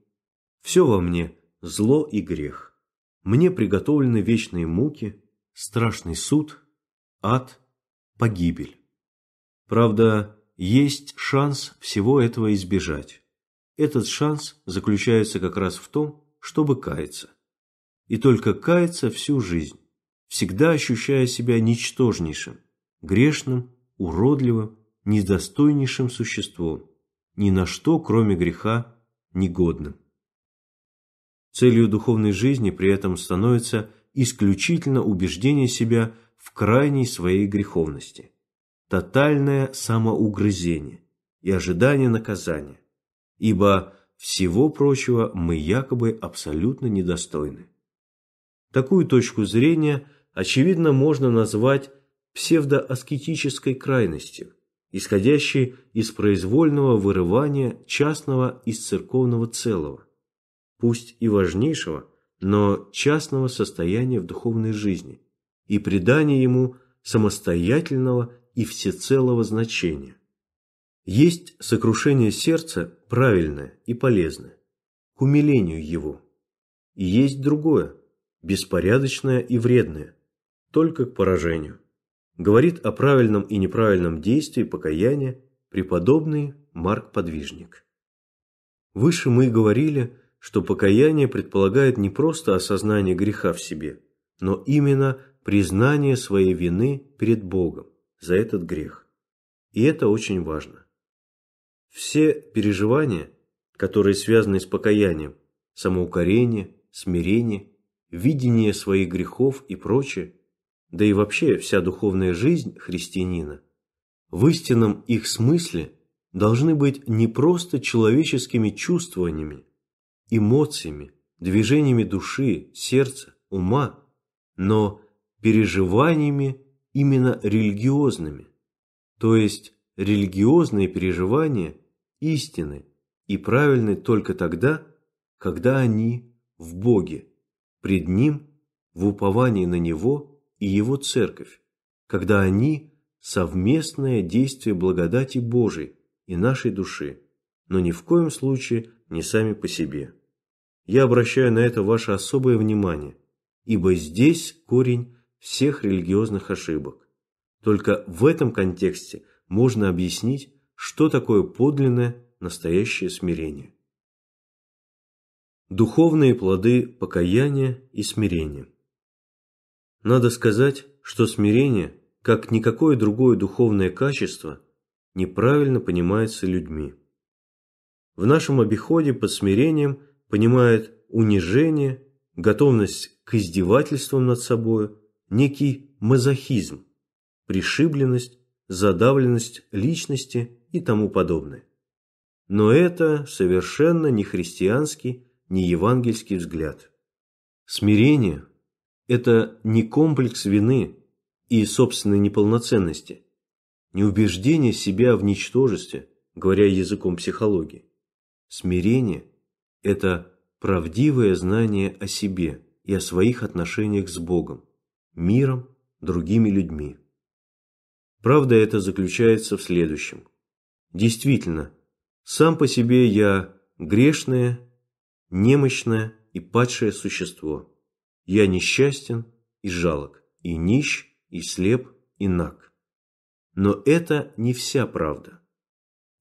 «все во мне зло и грех. Мне приготовлены вечные муки, страшный суд, ад, погибель. Правда, есть шанс всего этого избежать. Этот шанс заключается как раз в том, чтобы каяться. И только каяться всю жизнь, всегда ощущая себя ничтожнейшим, грешным, уродливым, недостойнейшим существом, ни на что, кроме греха, негодным. Целью духовной жизни при этом становится исключительно убеждение себя в крайней своей греховности, тотальное самоугрызение и ожидание наказания, ибо всего прочего мы якобы абсолютно недостойны. Такую точку зрения, очевидно, можно назвать псевдоаскетической крайностью, исходящей из произвольного вырывания частного из церковного целого – пусть и важнейшего, но частного состояния в духовной жизни и придание ему самостоятельного и всецелого значения. Есть сокрушение сердца правильное и полезное, к умилению его. И есть другое, беспорядочное и вредное, только к поражению. Говорит о правильном и неправильном действии покаяния преподобный Марк Подвижник. Выше мы говорили что покаяние предполагает не просто осознание греха в себе, но именно признание своей вины перед Богом за этот грех. И это очень важно. Все переживания, которые связаны с покаянием, самоукорение, смирение, видение своих грехов и прочее, да и вообще вся духовная жизнь христианина, в истинном их смысле должны быть не просто человеческими чувствованиями, эмоциями, движениями души, сердца, ума, но переживаниями именно религиозными, то есть религиозные переживания истины и правильны только тогда, когда они в Боге, пред Ним, в уповании на Него и Его Церковь, когда они – совместное действие благодати Божией и нашей души но ни в коем случае не сами по себе. Я обращаю на это ваше особое внимание, ибо здесь корень всех религиозных ошибок. Только в этом контексте можно объяснить, что такое подлинное настоящее смирение. Духовные плоды покаяния и смирения. Надо сказать, что смирение, как никакое другое духовное качество, неправильно понимается людьми. В нашем обиходе под смирением понимает унижение, готовность к издевательствам над собою, некий мазохизм, пришибленность, задавленность личности и тому подобное. Но это совершенно не христианский, не евангельский взгляд. Смирение – это не комплекс вины и собственной неполноценности, не убеждение себя в ничтожестве, говоря языком психологии, Смирение – это правдивое знание о себе и о своих отношениях с Богом, миром, другими людьми. Правда это заключается в следующем. Действительно, сам по себе я грешное, немощное и падшее существо. Я несчастен и жалок, и нищ, и слеп, и наг. Но это не вся правда.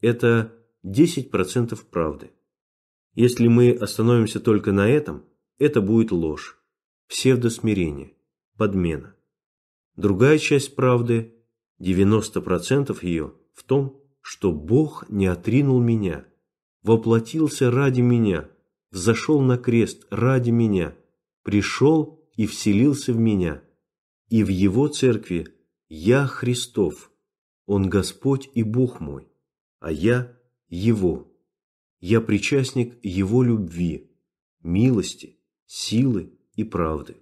Это 10% правды. Если мы остановимся только на этом, это будет ложь, псевдосмирение, подмена. Другая часть правды, 90% ее, в том, что Бог не отринул меня, воплотился ради меня, взошел на крест ради меня, пришел и вселился в меня. И в Его церкви я Христов, Он Господь и Бог мой, а я его. Я причастник Его любви, милости, силы и правды.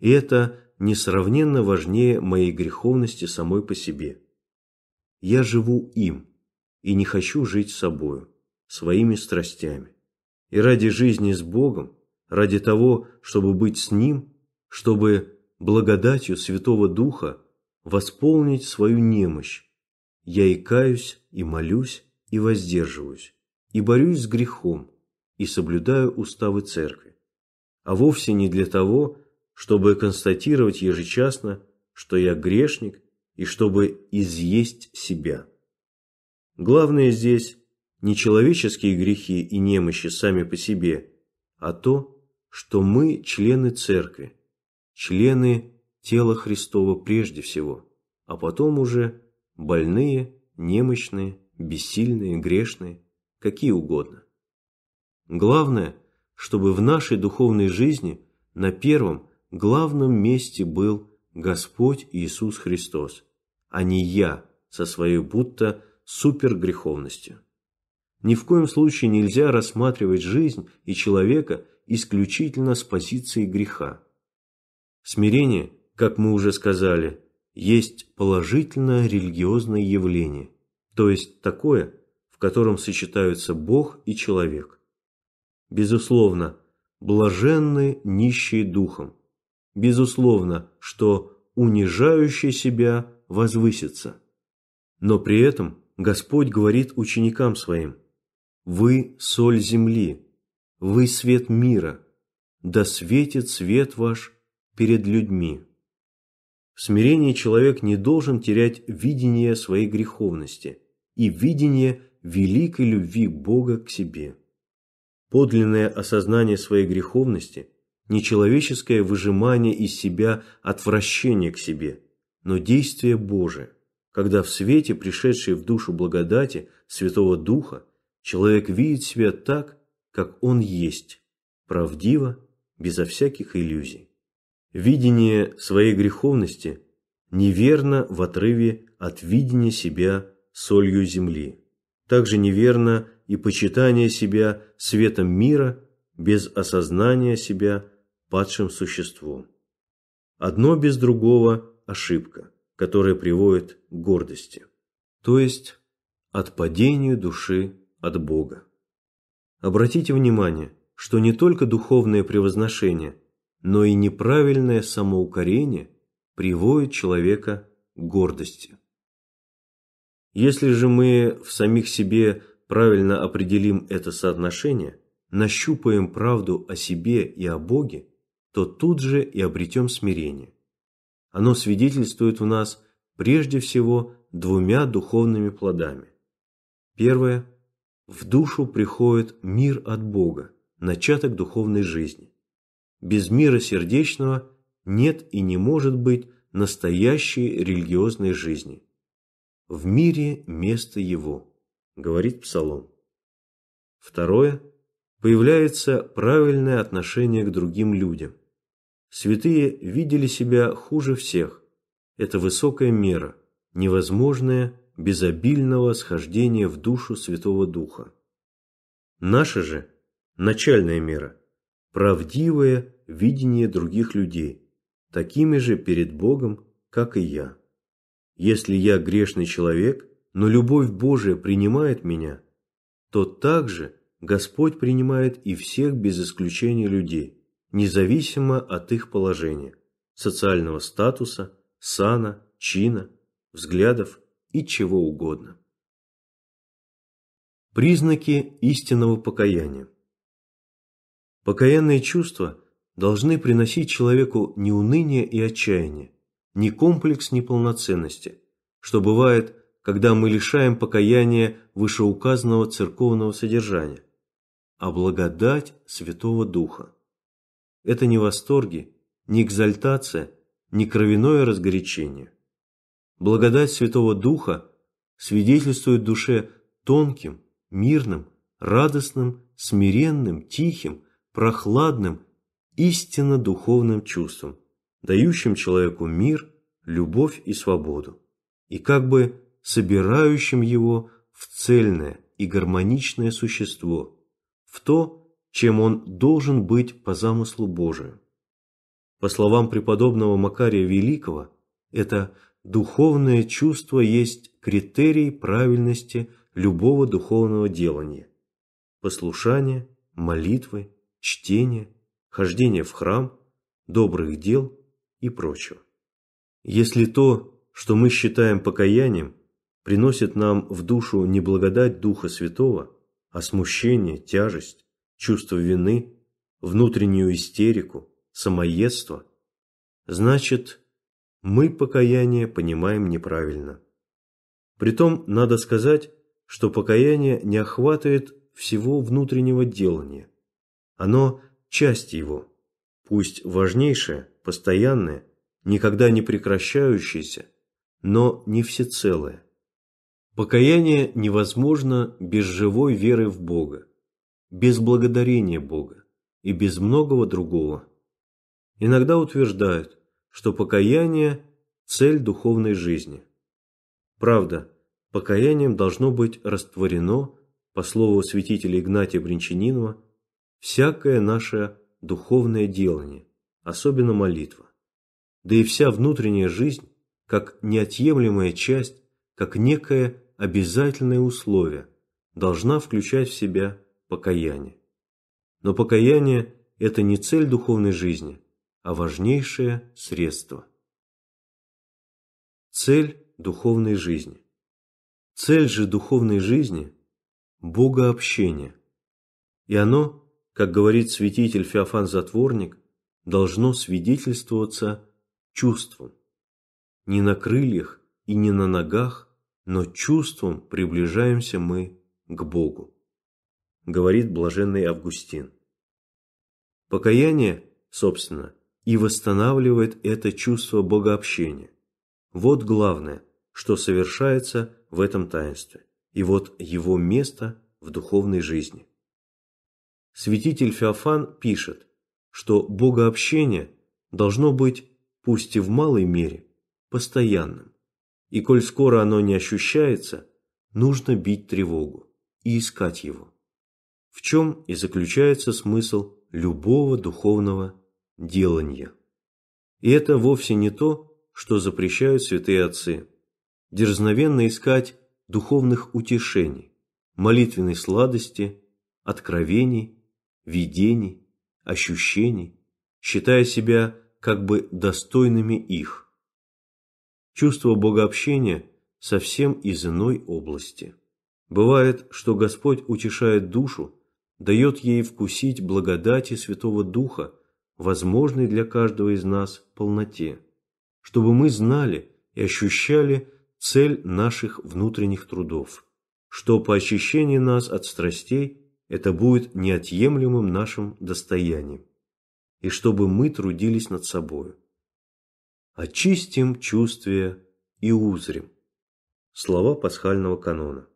И это несравненно важнее моей греховности самой по себе. Я живу им и не хочу жить собою, своими страстями. И ради жизни с Богом, ради того, чтобы быть с Ним, чтобы благодатью Святого Духа восполнить свою немощь, я и каюсь, и молюсь, и воздерживаюсь, и борюсь с грехом, и соблюдаю уставы церкви, а вовсе не для того, чтобы констатировать ежечасно, что я грешник и чтобы изъесть себя. Главное здесь не человеческие грехи и немощи сами по себе, а то, что мы члены церкви, члены тела Христова прежде всего, а потом уже больные, немощные бессильные, грешные, какие угодно. Главное, чтобы в нашей духовной жизни на первом, главном месте был Господь Иисус Христос, а не я со своей будто супергреховностью. Ни в коем случае нельзя рассматривать жизнь и человека исключительно с позиции греха. Смирение, как мы уже сказали, есть положительное религиозное явление – то есть такое, в котором сочетаются Бог и человек. Безусловно, блаженны нищие духом. Безусловно, что унижающий себя возвысится. Но при этом Господь говорит ученикам своим, «Вы – соль земли, вы – свет мира, да светит свет ваш перед людьми». В смирении человек не должен терять видение своей греховности, и видение великой любви Бога к себе. Подлинное осознание своей греховности, нечеловеческое выжимание из себя отвращения к себе, но действие Божие, когда в свете, пришедшей в душу благодати Святого Духа, человек видит себя так, как он есть, правдиво, безо всяких иллюзий. Видение своей греховности неверно в отрыве от видения себя солью земли. Также неверно и почитание себя светом мира без осознания себя падшим существом. Одно без другого – ошибка, которая приводит к гордости, то есть от падению души от Бога. Обратите внимание, что не только духовное превозношение, но и неправильное самоукорение приводит человека к гордости. Если же мы в самих себе правильно определим это соотношение, нащупаем правду о себе и о Боге, то тут же и обретем смирение. Оно свидетельствует в нас прежде всего двумя духовными плодами. Первое. В душу приходит мир от Бога, начаток духовной жизни. Без мира сердечного нет и не может быть настоящей религиозной жизни – в мире место его, говорит Псалом. Второе. Появляется правильное отношение к другим людям. Святые видели себя хуже всех. Это высокая мера, невозможная, безобильного схождения в душу Святого Духа. Наша же начальная мера – правдивое видение других людей, такими же перед Богом, как и я. Если я грешный человек, но любовь Божия принимает меня, то также Господь принимает и всех без исключения людей, независимо от их положения, социального статуса, сана, чина, взглядов и чего угодно. Признаки истинного покаяния Покаянные чувства должны приносить человеку не уныние и отчаяние, не комплекс неполноценности, что бывает, когда мы лишаем покаяния вышеуказанного церковного содержания, а благодать Святого Духа. Это не восторги, не экзальтация, не кровяное разгорячение. Благодать Святого Духа свидетельствует душе тонким, мирным, радостным, смиренным, тихим, прохладным, истинно духовным чувством, дающим человеку мир, любовь и свободу, и как бы собирающим его в цельное и гармоничное существо, в то, чем он должен быть по замыслу Божию. По словам преподобного Макария Великого, это духовное чувство есть критерий правильности любого духовного делания. Послушание, молитвы, чтение, хождение в храм, добрых дел – и прочего. Если то, что мы считаем покаянием, приносит нам в душу не благодать Духа Святого, а смущение, тяжесть, чувство вины, внутреннюю истерику, самоедство, значит, мы покаяние понимаем неправильно. Притом, надо сказать, что покаяние не охватывает всего внутреннего делания. Оно – часть его – пусть важнейшее, постоянное, никогда не прекращающееся, но не всецелое. Покаяние невозможно без живой веры в Бога, без благодарения Бога и без многого другого. Иногда утверждают, что покаяние – цель духовной жизни. Правда, покаянием должно быть растворено, по слову святителя Игнатия Бринчанинова, всякое наше духовное делание, особенно молитва, да и вся внутренняя жизнь как неотъемлемая часть, как некое обязательное условие, должна включать в себя покаяние. Но покаяние – это не цель духовной жизни, а важнейшее средство. Цель духовной жизни. Цель же духовной жизни – богообщение. И оно как говорит святитель Феофан Затворник, должно свидетельствоваться чувством. Не на крыльях и не на ногах, но чувством приближаемся мы к Богу, говорит блаженный Августин. Покаяние, собственно, и восстанавливает это чувство богообщения. Вот главное, что совершается в этом таинстве, и вот его место в духовной жизни. Святитель Феофан пишет, что богообщение должно быть, пусть и в малой мере, постоянным. И коль скоро оно не ощущается, нужно бить тревогу и искать его. В чем и заключается смысл любого духовного делания. И это вовсе не то, что запрещают святые отцы. Дерзновенно искать духовных утешений, молитвенной сладости, откровений видений, ощущений, считая себя как бы достойными их. Чувство богообщения совсем из иной области. Бывает, что Господь утешает душу, дает ей вкусить благодати Святого Духа, возможной для каждого из нас полноте, чтобы мы знали и ощущали цель наших внутренних трудов, что по очищении нас от страстей это будет неотъемлемым нашим достоянием, и чтобы мы трудились над собою. Очистим чувствие и узрим. Слова пасхального канона.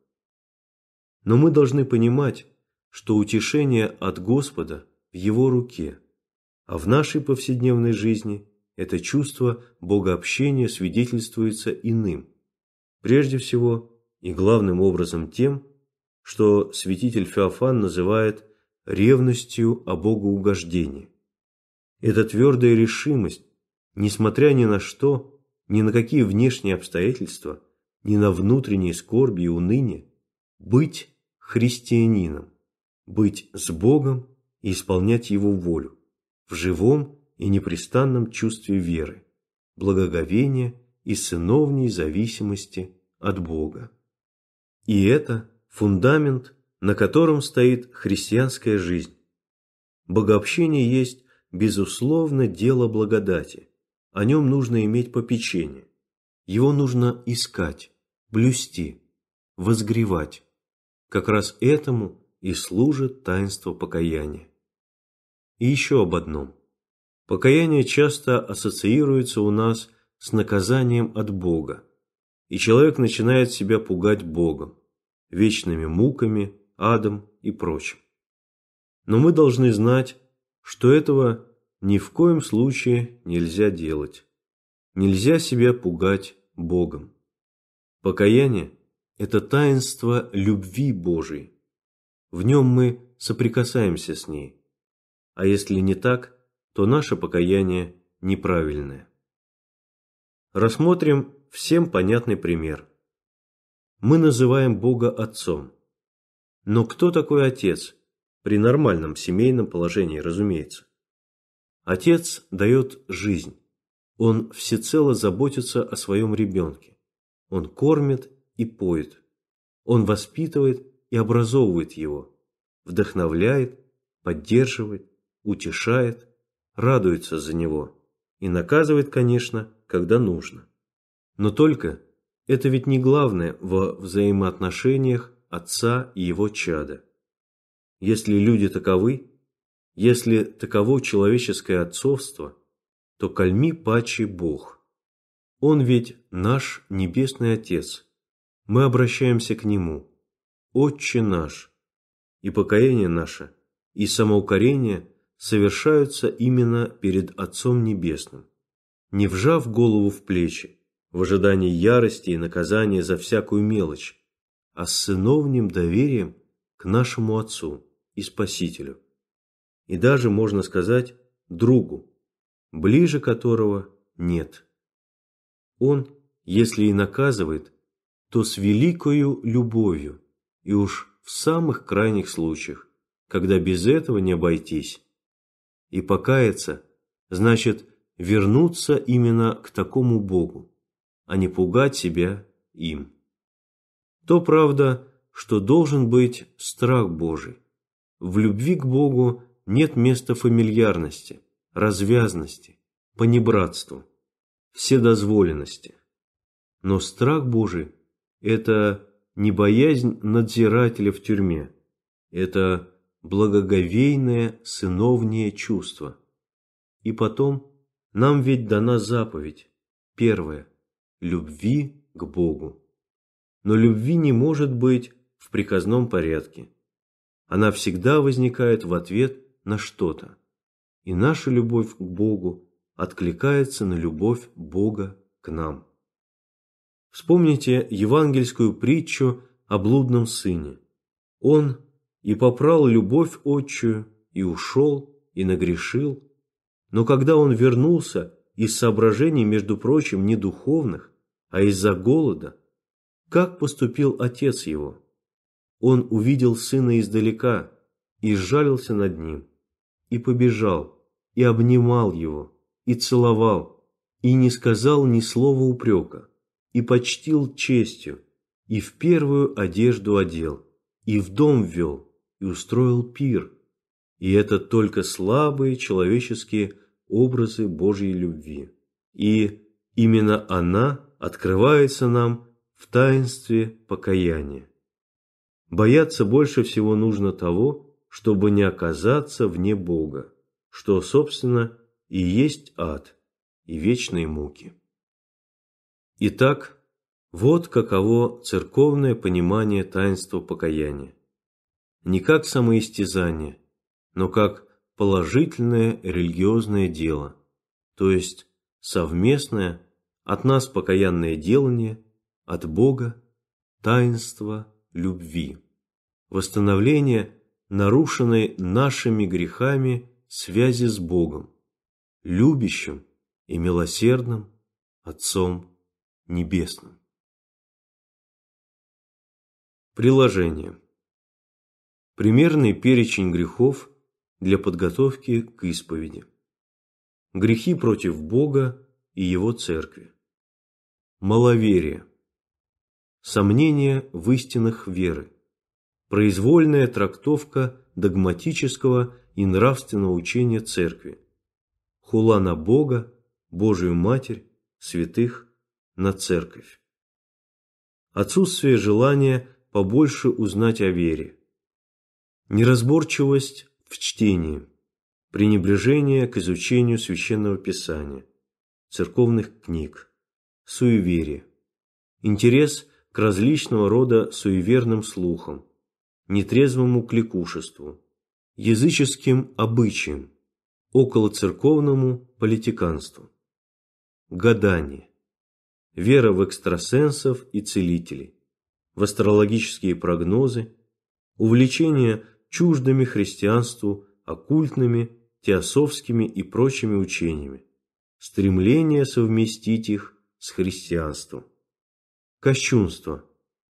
Но мы должны понимать, что утешение от Господа в Его руке, а в нашей повседневной жизни это чувство богообщения свидетельствуется иным, прежде всего и главным образом тем, что святитель Феофан называет ревностью о богоугождении. Это твердая решимость, несмотря ни на что, ни на какие внешние обстоятельства, ни на внутренние скорби и уныние, быть христианином, быть с Богом и исполнять Его волю в живом и непрестанном чувстве веры, благоговения и сыновней зависимости от Бога. И это – фундамент, на котором стоит христианская жизнь. Богообщение есть, безусловно, дело благодати. О нем нужно иметь попечение. Его нужно искать, блюсти, возгревать. Как раз этому и служит таинство покаяния. И еще об одном. Покаяние часто ассоциируется у нас с наказанием от Бога, и человек начинает себя пугать Богом вечными муками, адом и прочим. Но мы должны знать, что этого ни в коем случае нельзя делать. Нельзя себя пугать Богом. Покаяние – это таинство любви Божией. В нем мы соприкасаемся с ней. А если не так, то наше покаяние неправильное. Рассмотрим всем понятный пример – мы называем Бога Отцом. Но кто такой Отец? При нормальном семейном положении, разумеется. Отец дает жизнь. Он всецело заботится о своем ребенке. Он кормит и поет. Он воспитывает и образовывает его. Вдохновляет, поддерживает, утешает, радуется за него. И наказывает, конечно, когда нужно. Но только это ведь не главное во взаимоотношениях отца и его чада. Если люди таковы, если таково человеческое отцовство, то кальми паче Бог. Он ведь наш Небесный Отец. Мы обращаемся к Нему. Отче наш. И покаяние наше, и самоукорение совершаются именно перед Отцом Небесным, не вжав голову в плечи, в ожидании ярости и наказания за всякую мелочь, а с сыновним доверием к нашему Отцу и Спасителю, и даже, можно сказать, другу, ближе которого нет. Он, если и наказывает, то с великою любовью, и уж в самых крайних случаях, когда без этого не обойтись. И покаяться значит вернуться именно к такому Богу а не пугать себя им. То правда, что должен быть страх Божий. В любви к Богу нет места фамильярности, развязности, понебратству, вседозволенности. Но страх Божий – это не боязнь надзирателя в тюрьме, это благоговейное сыновнее чувство. И потом, нам ведь дана заповедь, первая – любви к Богу. Но любви не может быть в приказном порядке. Она всегда возникает в ответ на что-то. И наша любовь к Богу откликается на любовь Бога к нам. Вспомните евангельскую притчу о блудном сыне. Он и попрал любовь отчую, и ушел, и нагрешил. Но когда он вернулся, из соображений, между прочим, не духовных, а из-за голода. Как поступил отец его? Он увидел сына издалека и сжалился над ним, и побежал, и обнимал его, и целовал, и не сказал ни слова упрека, и почтил честью, и в первую одежду одел, и в дом ввел, и устроил пир. И это только слабые человеческие образы Божьей любви. И именно она открывается нам в таинстве покаяния. Бояться больше всего нужно того, чтобы не оказаться вне Бога, что, собственно, и есть ад и вечные муки. Итак, вот каково церковное понимание таинства покаяния. Не как самоистязание, но как положительное религиозное дело, то есть совместное от нас покаянное делание, от Бога таинство любви, восстановление нарушенной нашими грехами связи с Богом, любящим и милосердным Отцом Небесным. Приложение. Примерный перечень грехов – для подготовки к исповеди. Грехи против Бога и Его Церкви. Маловерие. Сомнение в истинах веры. Произвольная трактовка догматического и нравственного учения Церкви. Хула на Бога, Божию Матерь, святых, на Церковь. Отсутствие желания побольше узнать о вере. Неразборчивость в чтении, пренебрежение к изучению священного писания, церковных книг, суеверие, интерес к различного рода суеверным слухам, нетрезвому кликушеству, языческим обычаям, околоцерковному политиканству, гадание, вера в экстрасенсов и целителей, в астрологические прогнозы, увлечение чуждыми христианству оккультными, теософскими и прочими учениями, стремление совместить их с христианством. Кощунство,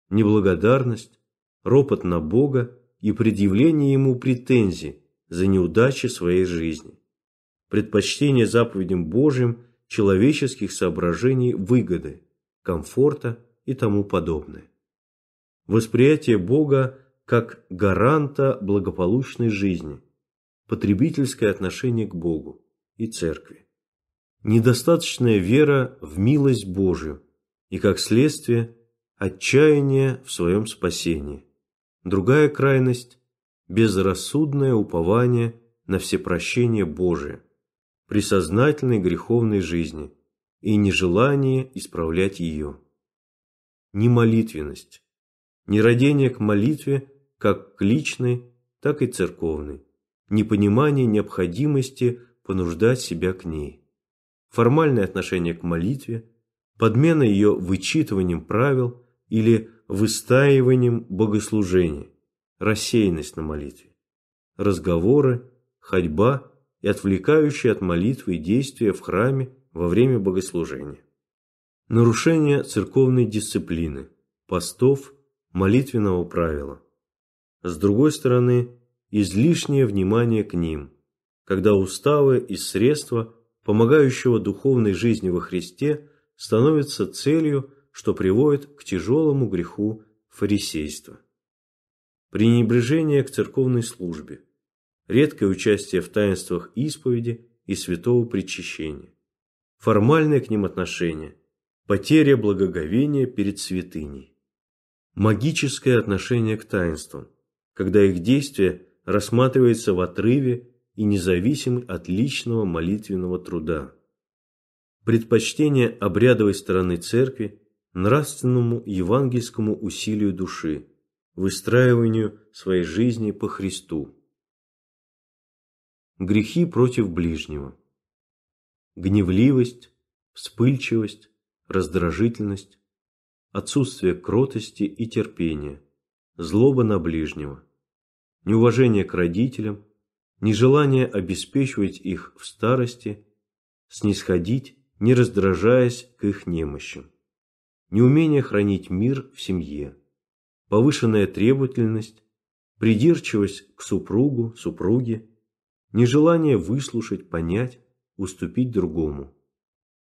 неблагодарность, ропот на Бога и предъявление ему претензий за неудачи своей жизни, предпочтение заповедям Божьим человеческих соображений выгоды, комфорта и тому подобное. Восприятие Бога как гаранта благополучной жизни, потребительское отношение к Богу и Церкви, недостаточная вера в милость Божию и, как следствие, отчаяние в своем спасении. Другая крайность – безрассудное упование на всепрощение Божие при сознательной греховной жизни и нежелание исправлять ее. Немолитвенность, нерадение к молитве – как личной, так и церковной, непонимание необходимости понуждать себя к ней, формальное отношение к молитве, подмена ее вычитыванием правил или выстаиванием богослужения, рассеянность на молитве, разговоры, ходьба и отвлекающие от молитвы действия в храме во время богослужения. Нарушение церковной дисциплины, постов, молитвенного правила с другой стороны, излишнее внимание к ним, когда уставы и средства, помогающего духовной жизни во Христе, становятся целью, что приводит к тяжелому греху фарисейства. Пренебрежение к церковной службе, редкое участие в таинствах исповеди и святого причащения, формальное к ним отношение, потеря благоговения перед святыней, магическое отношение к таинствам, когда их действие рассматривается в отрыве и независимо от личного молитвенного труда. Предпочтение обрядовой стороны церкви нравственному евангельскому усилию души, выстраиванию своей жизни по Христу. Грехи против ближнего. Гневливость, вспыльчивость, раздражительность, отсутствие кротости и терпения, злоба на ближнего, неуважение к родителям, нежелание обеспечивать их в старости, снисходить, не раздражаясь к их немощам, неумение хранить мир в семье, повышенная требовательность, придирчивость к супругу, супруге, нежелание выслушать, понять, уступить другому,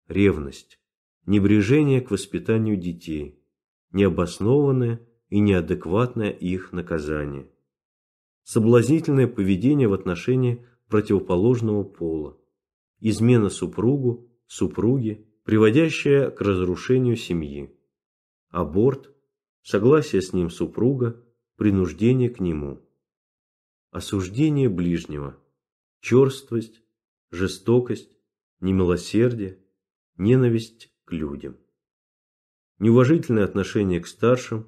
ревность, небрежение к воспитанию детей, необоснованное и неадекватное их наказание соблазнительное поведение в отношении противоположного пола, измена супругу, супруги, приводящая к разрушению семьи, аборт, согласие с ним супруга, принуждение к нему, осуждение ближнего, черствость, жестокость, немилосердие, ненависть к людям, неуважительное отношение к старшим,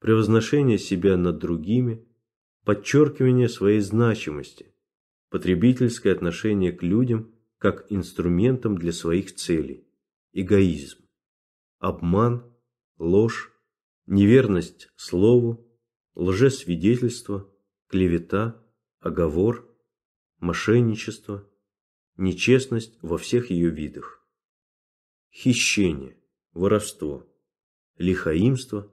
превозношение себя над другими – подчеркивание своей значимости, потребительское отношение к людям как инструментам для своих целей, эгоизм, обман, ложь, неверность слову, лжесвидетельство, клевета, оговор, мошенничество, нечестность во всех ее видах, хищение, воровство, лихоимство,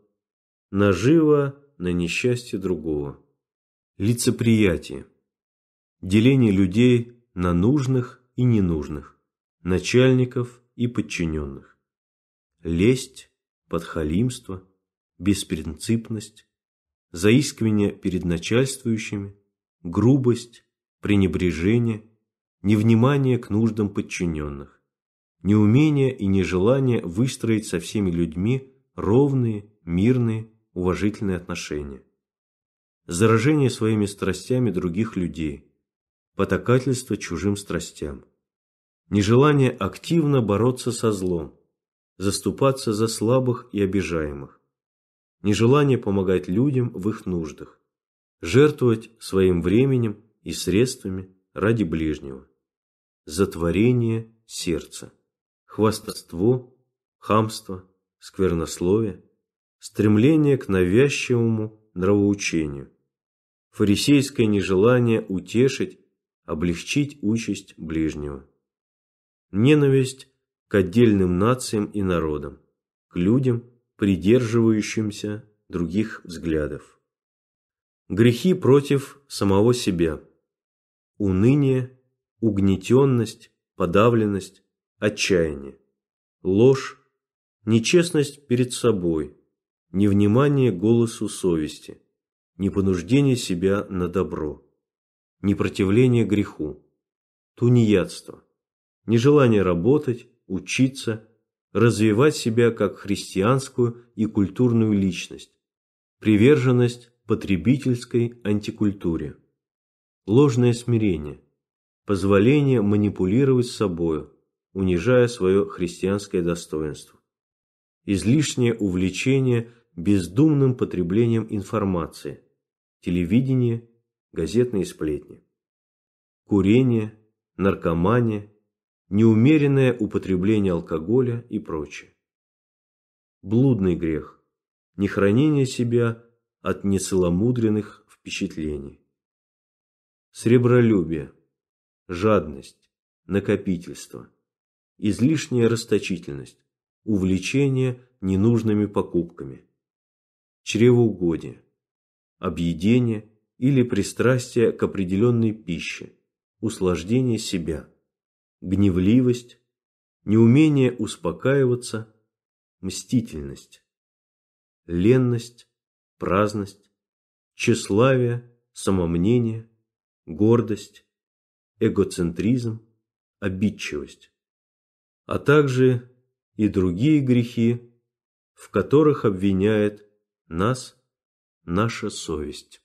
наживо на несчастье другого – Лицеприятие. Деление людей на нужных и ненужных, начальников и подчиненных. Лесть, подхалимство, беспринципность, заискивание перед начальствующими, грубость, пренебрежение, невнимание к нуждам подчиненных, неумение и нежелание выстроить со всеми людьми ровные, мирные, уважительные отношения заражение своими страстями других людей, потакательство чужим страстям, нежелание активно бороться со злом, заступаться за слабых и обижаемых, нежелание помогать людям в их нуждах, жертвовать своим временем и средствами ради ближнего, затворение сердца, хвастовство, хамство, сквернословие, стремление к навязчивому нравоучению. Фарисейское нежелание утешить, облегчить участь ближнего. Ненависть к отдельным нациям и народам, к людям, придерживающимся других взглядов. Грехи против самого себя. Уныние, угнетенность, подавленность, отчаяние. Ложь, нечестность перед собой – невнимание голосу совести, непонуждение себя на добро, непротивление греху, тунеядство, нежелание работать, учиться, развивать себя как христианскую и культурную личность, приверженность потребительской антикультуре, ложное смирение, позволение манипулировать собою, унижая свое христианское достоинство, излишнее увлечение – бездумным потреблением информации, телевидение, газетные сплетни, курение, наркомания, неумеренное употребление алкоголя и прочее. Блудный грех – нехранение себя от нецеломудренных впечатлений. Сребролюбие, жадность, накопительство, излишняя расточительность, увлечение ненужными покупками – чревоугодие, объедение или пристрастие к определенной пище, услаждение себя, гневливость, неумение успокаиваться, мстительность, ленность, праздность, тщеславие, самомнение, гордость, эгоцентризм, обидчивость, а также и другие грехи, в которых обвиняет нас наша совесть.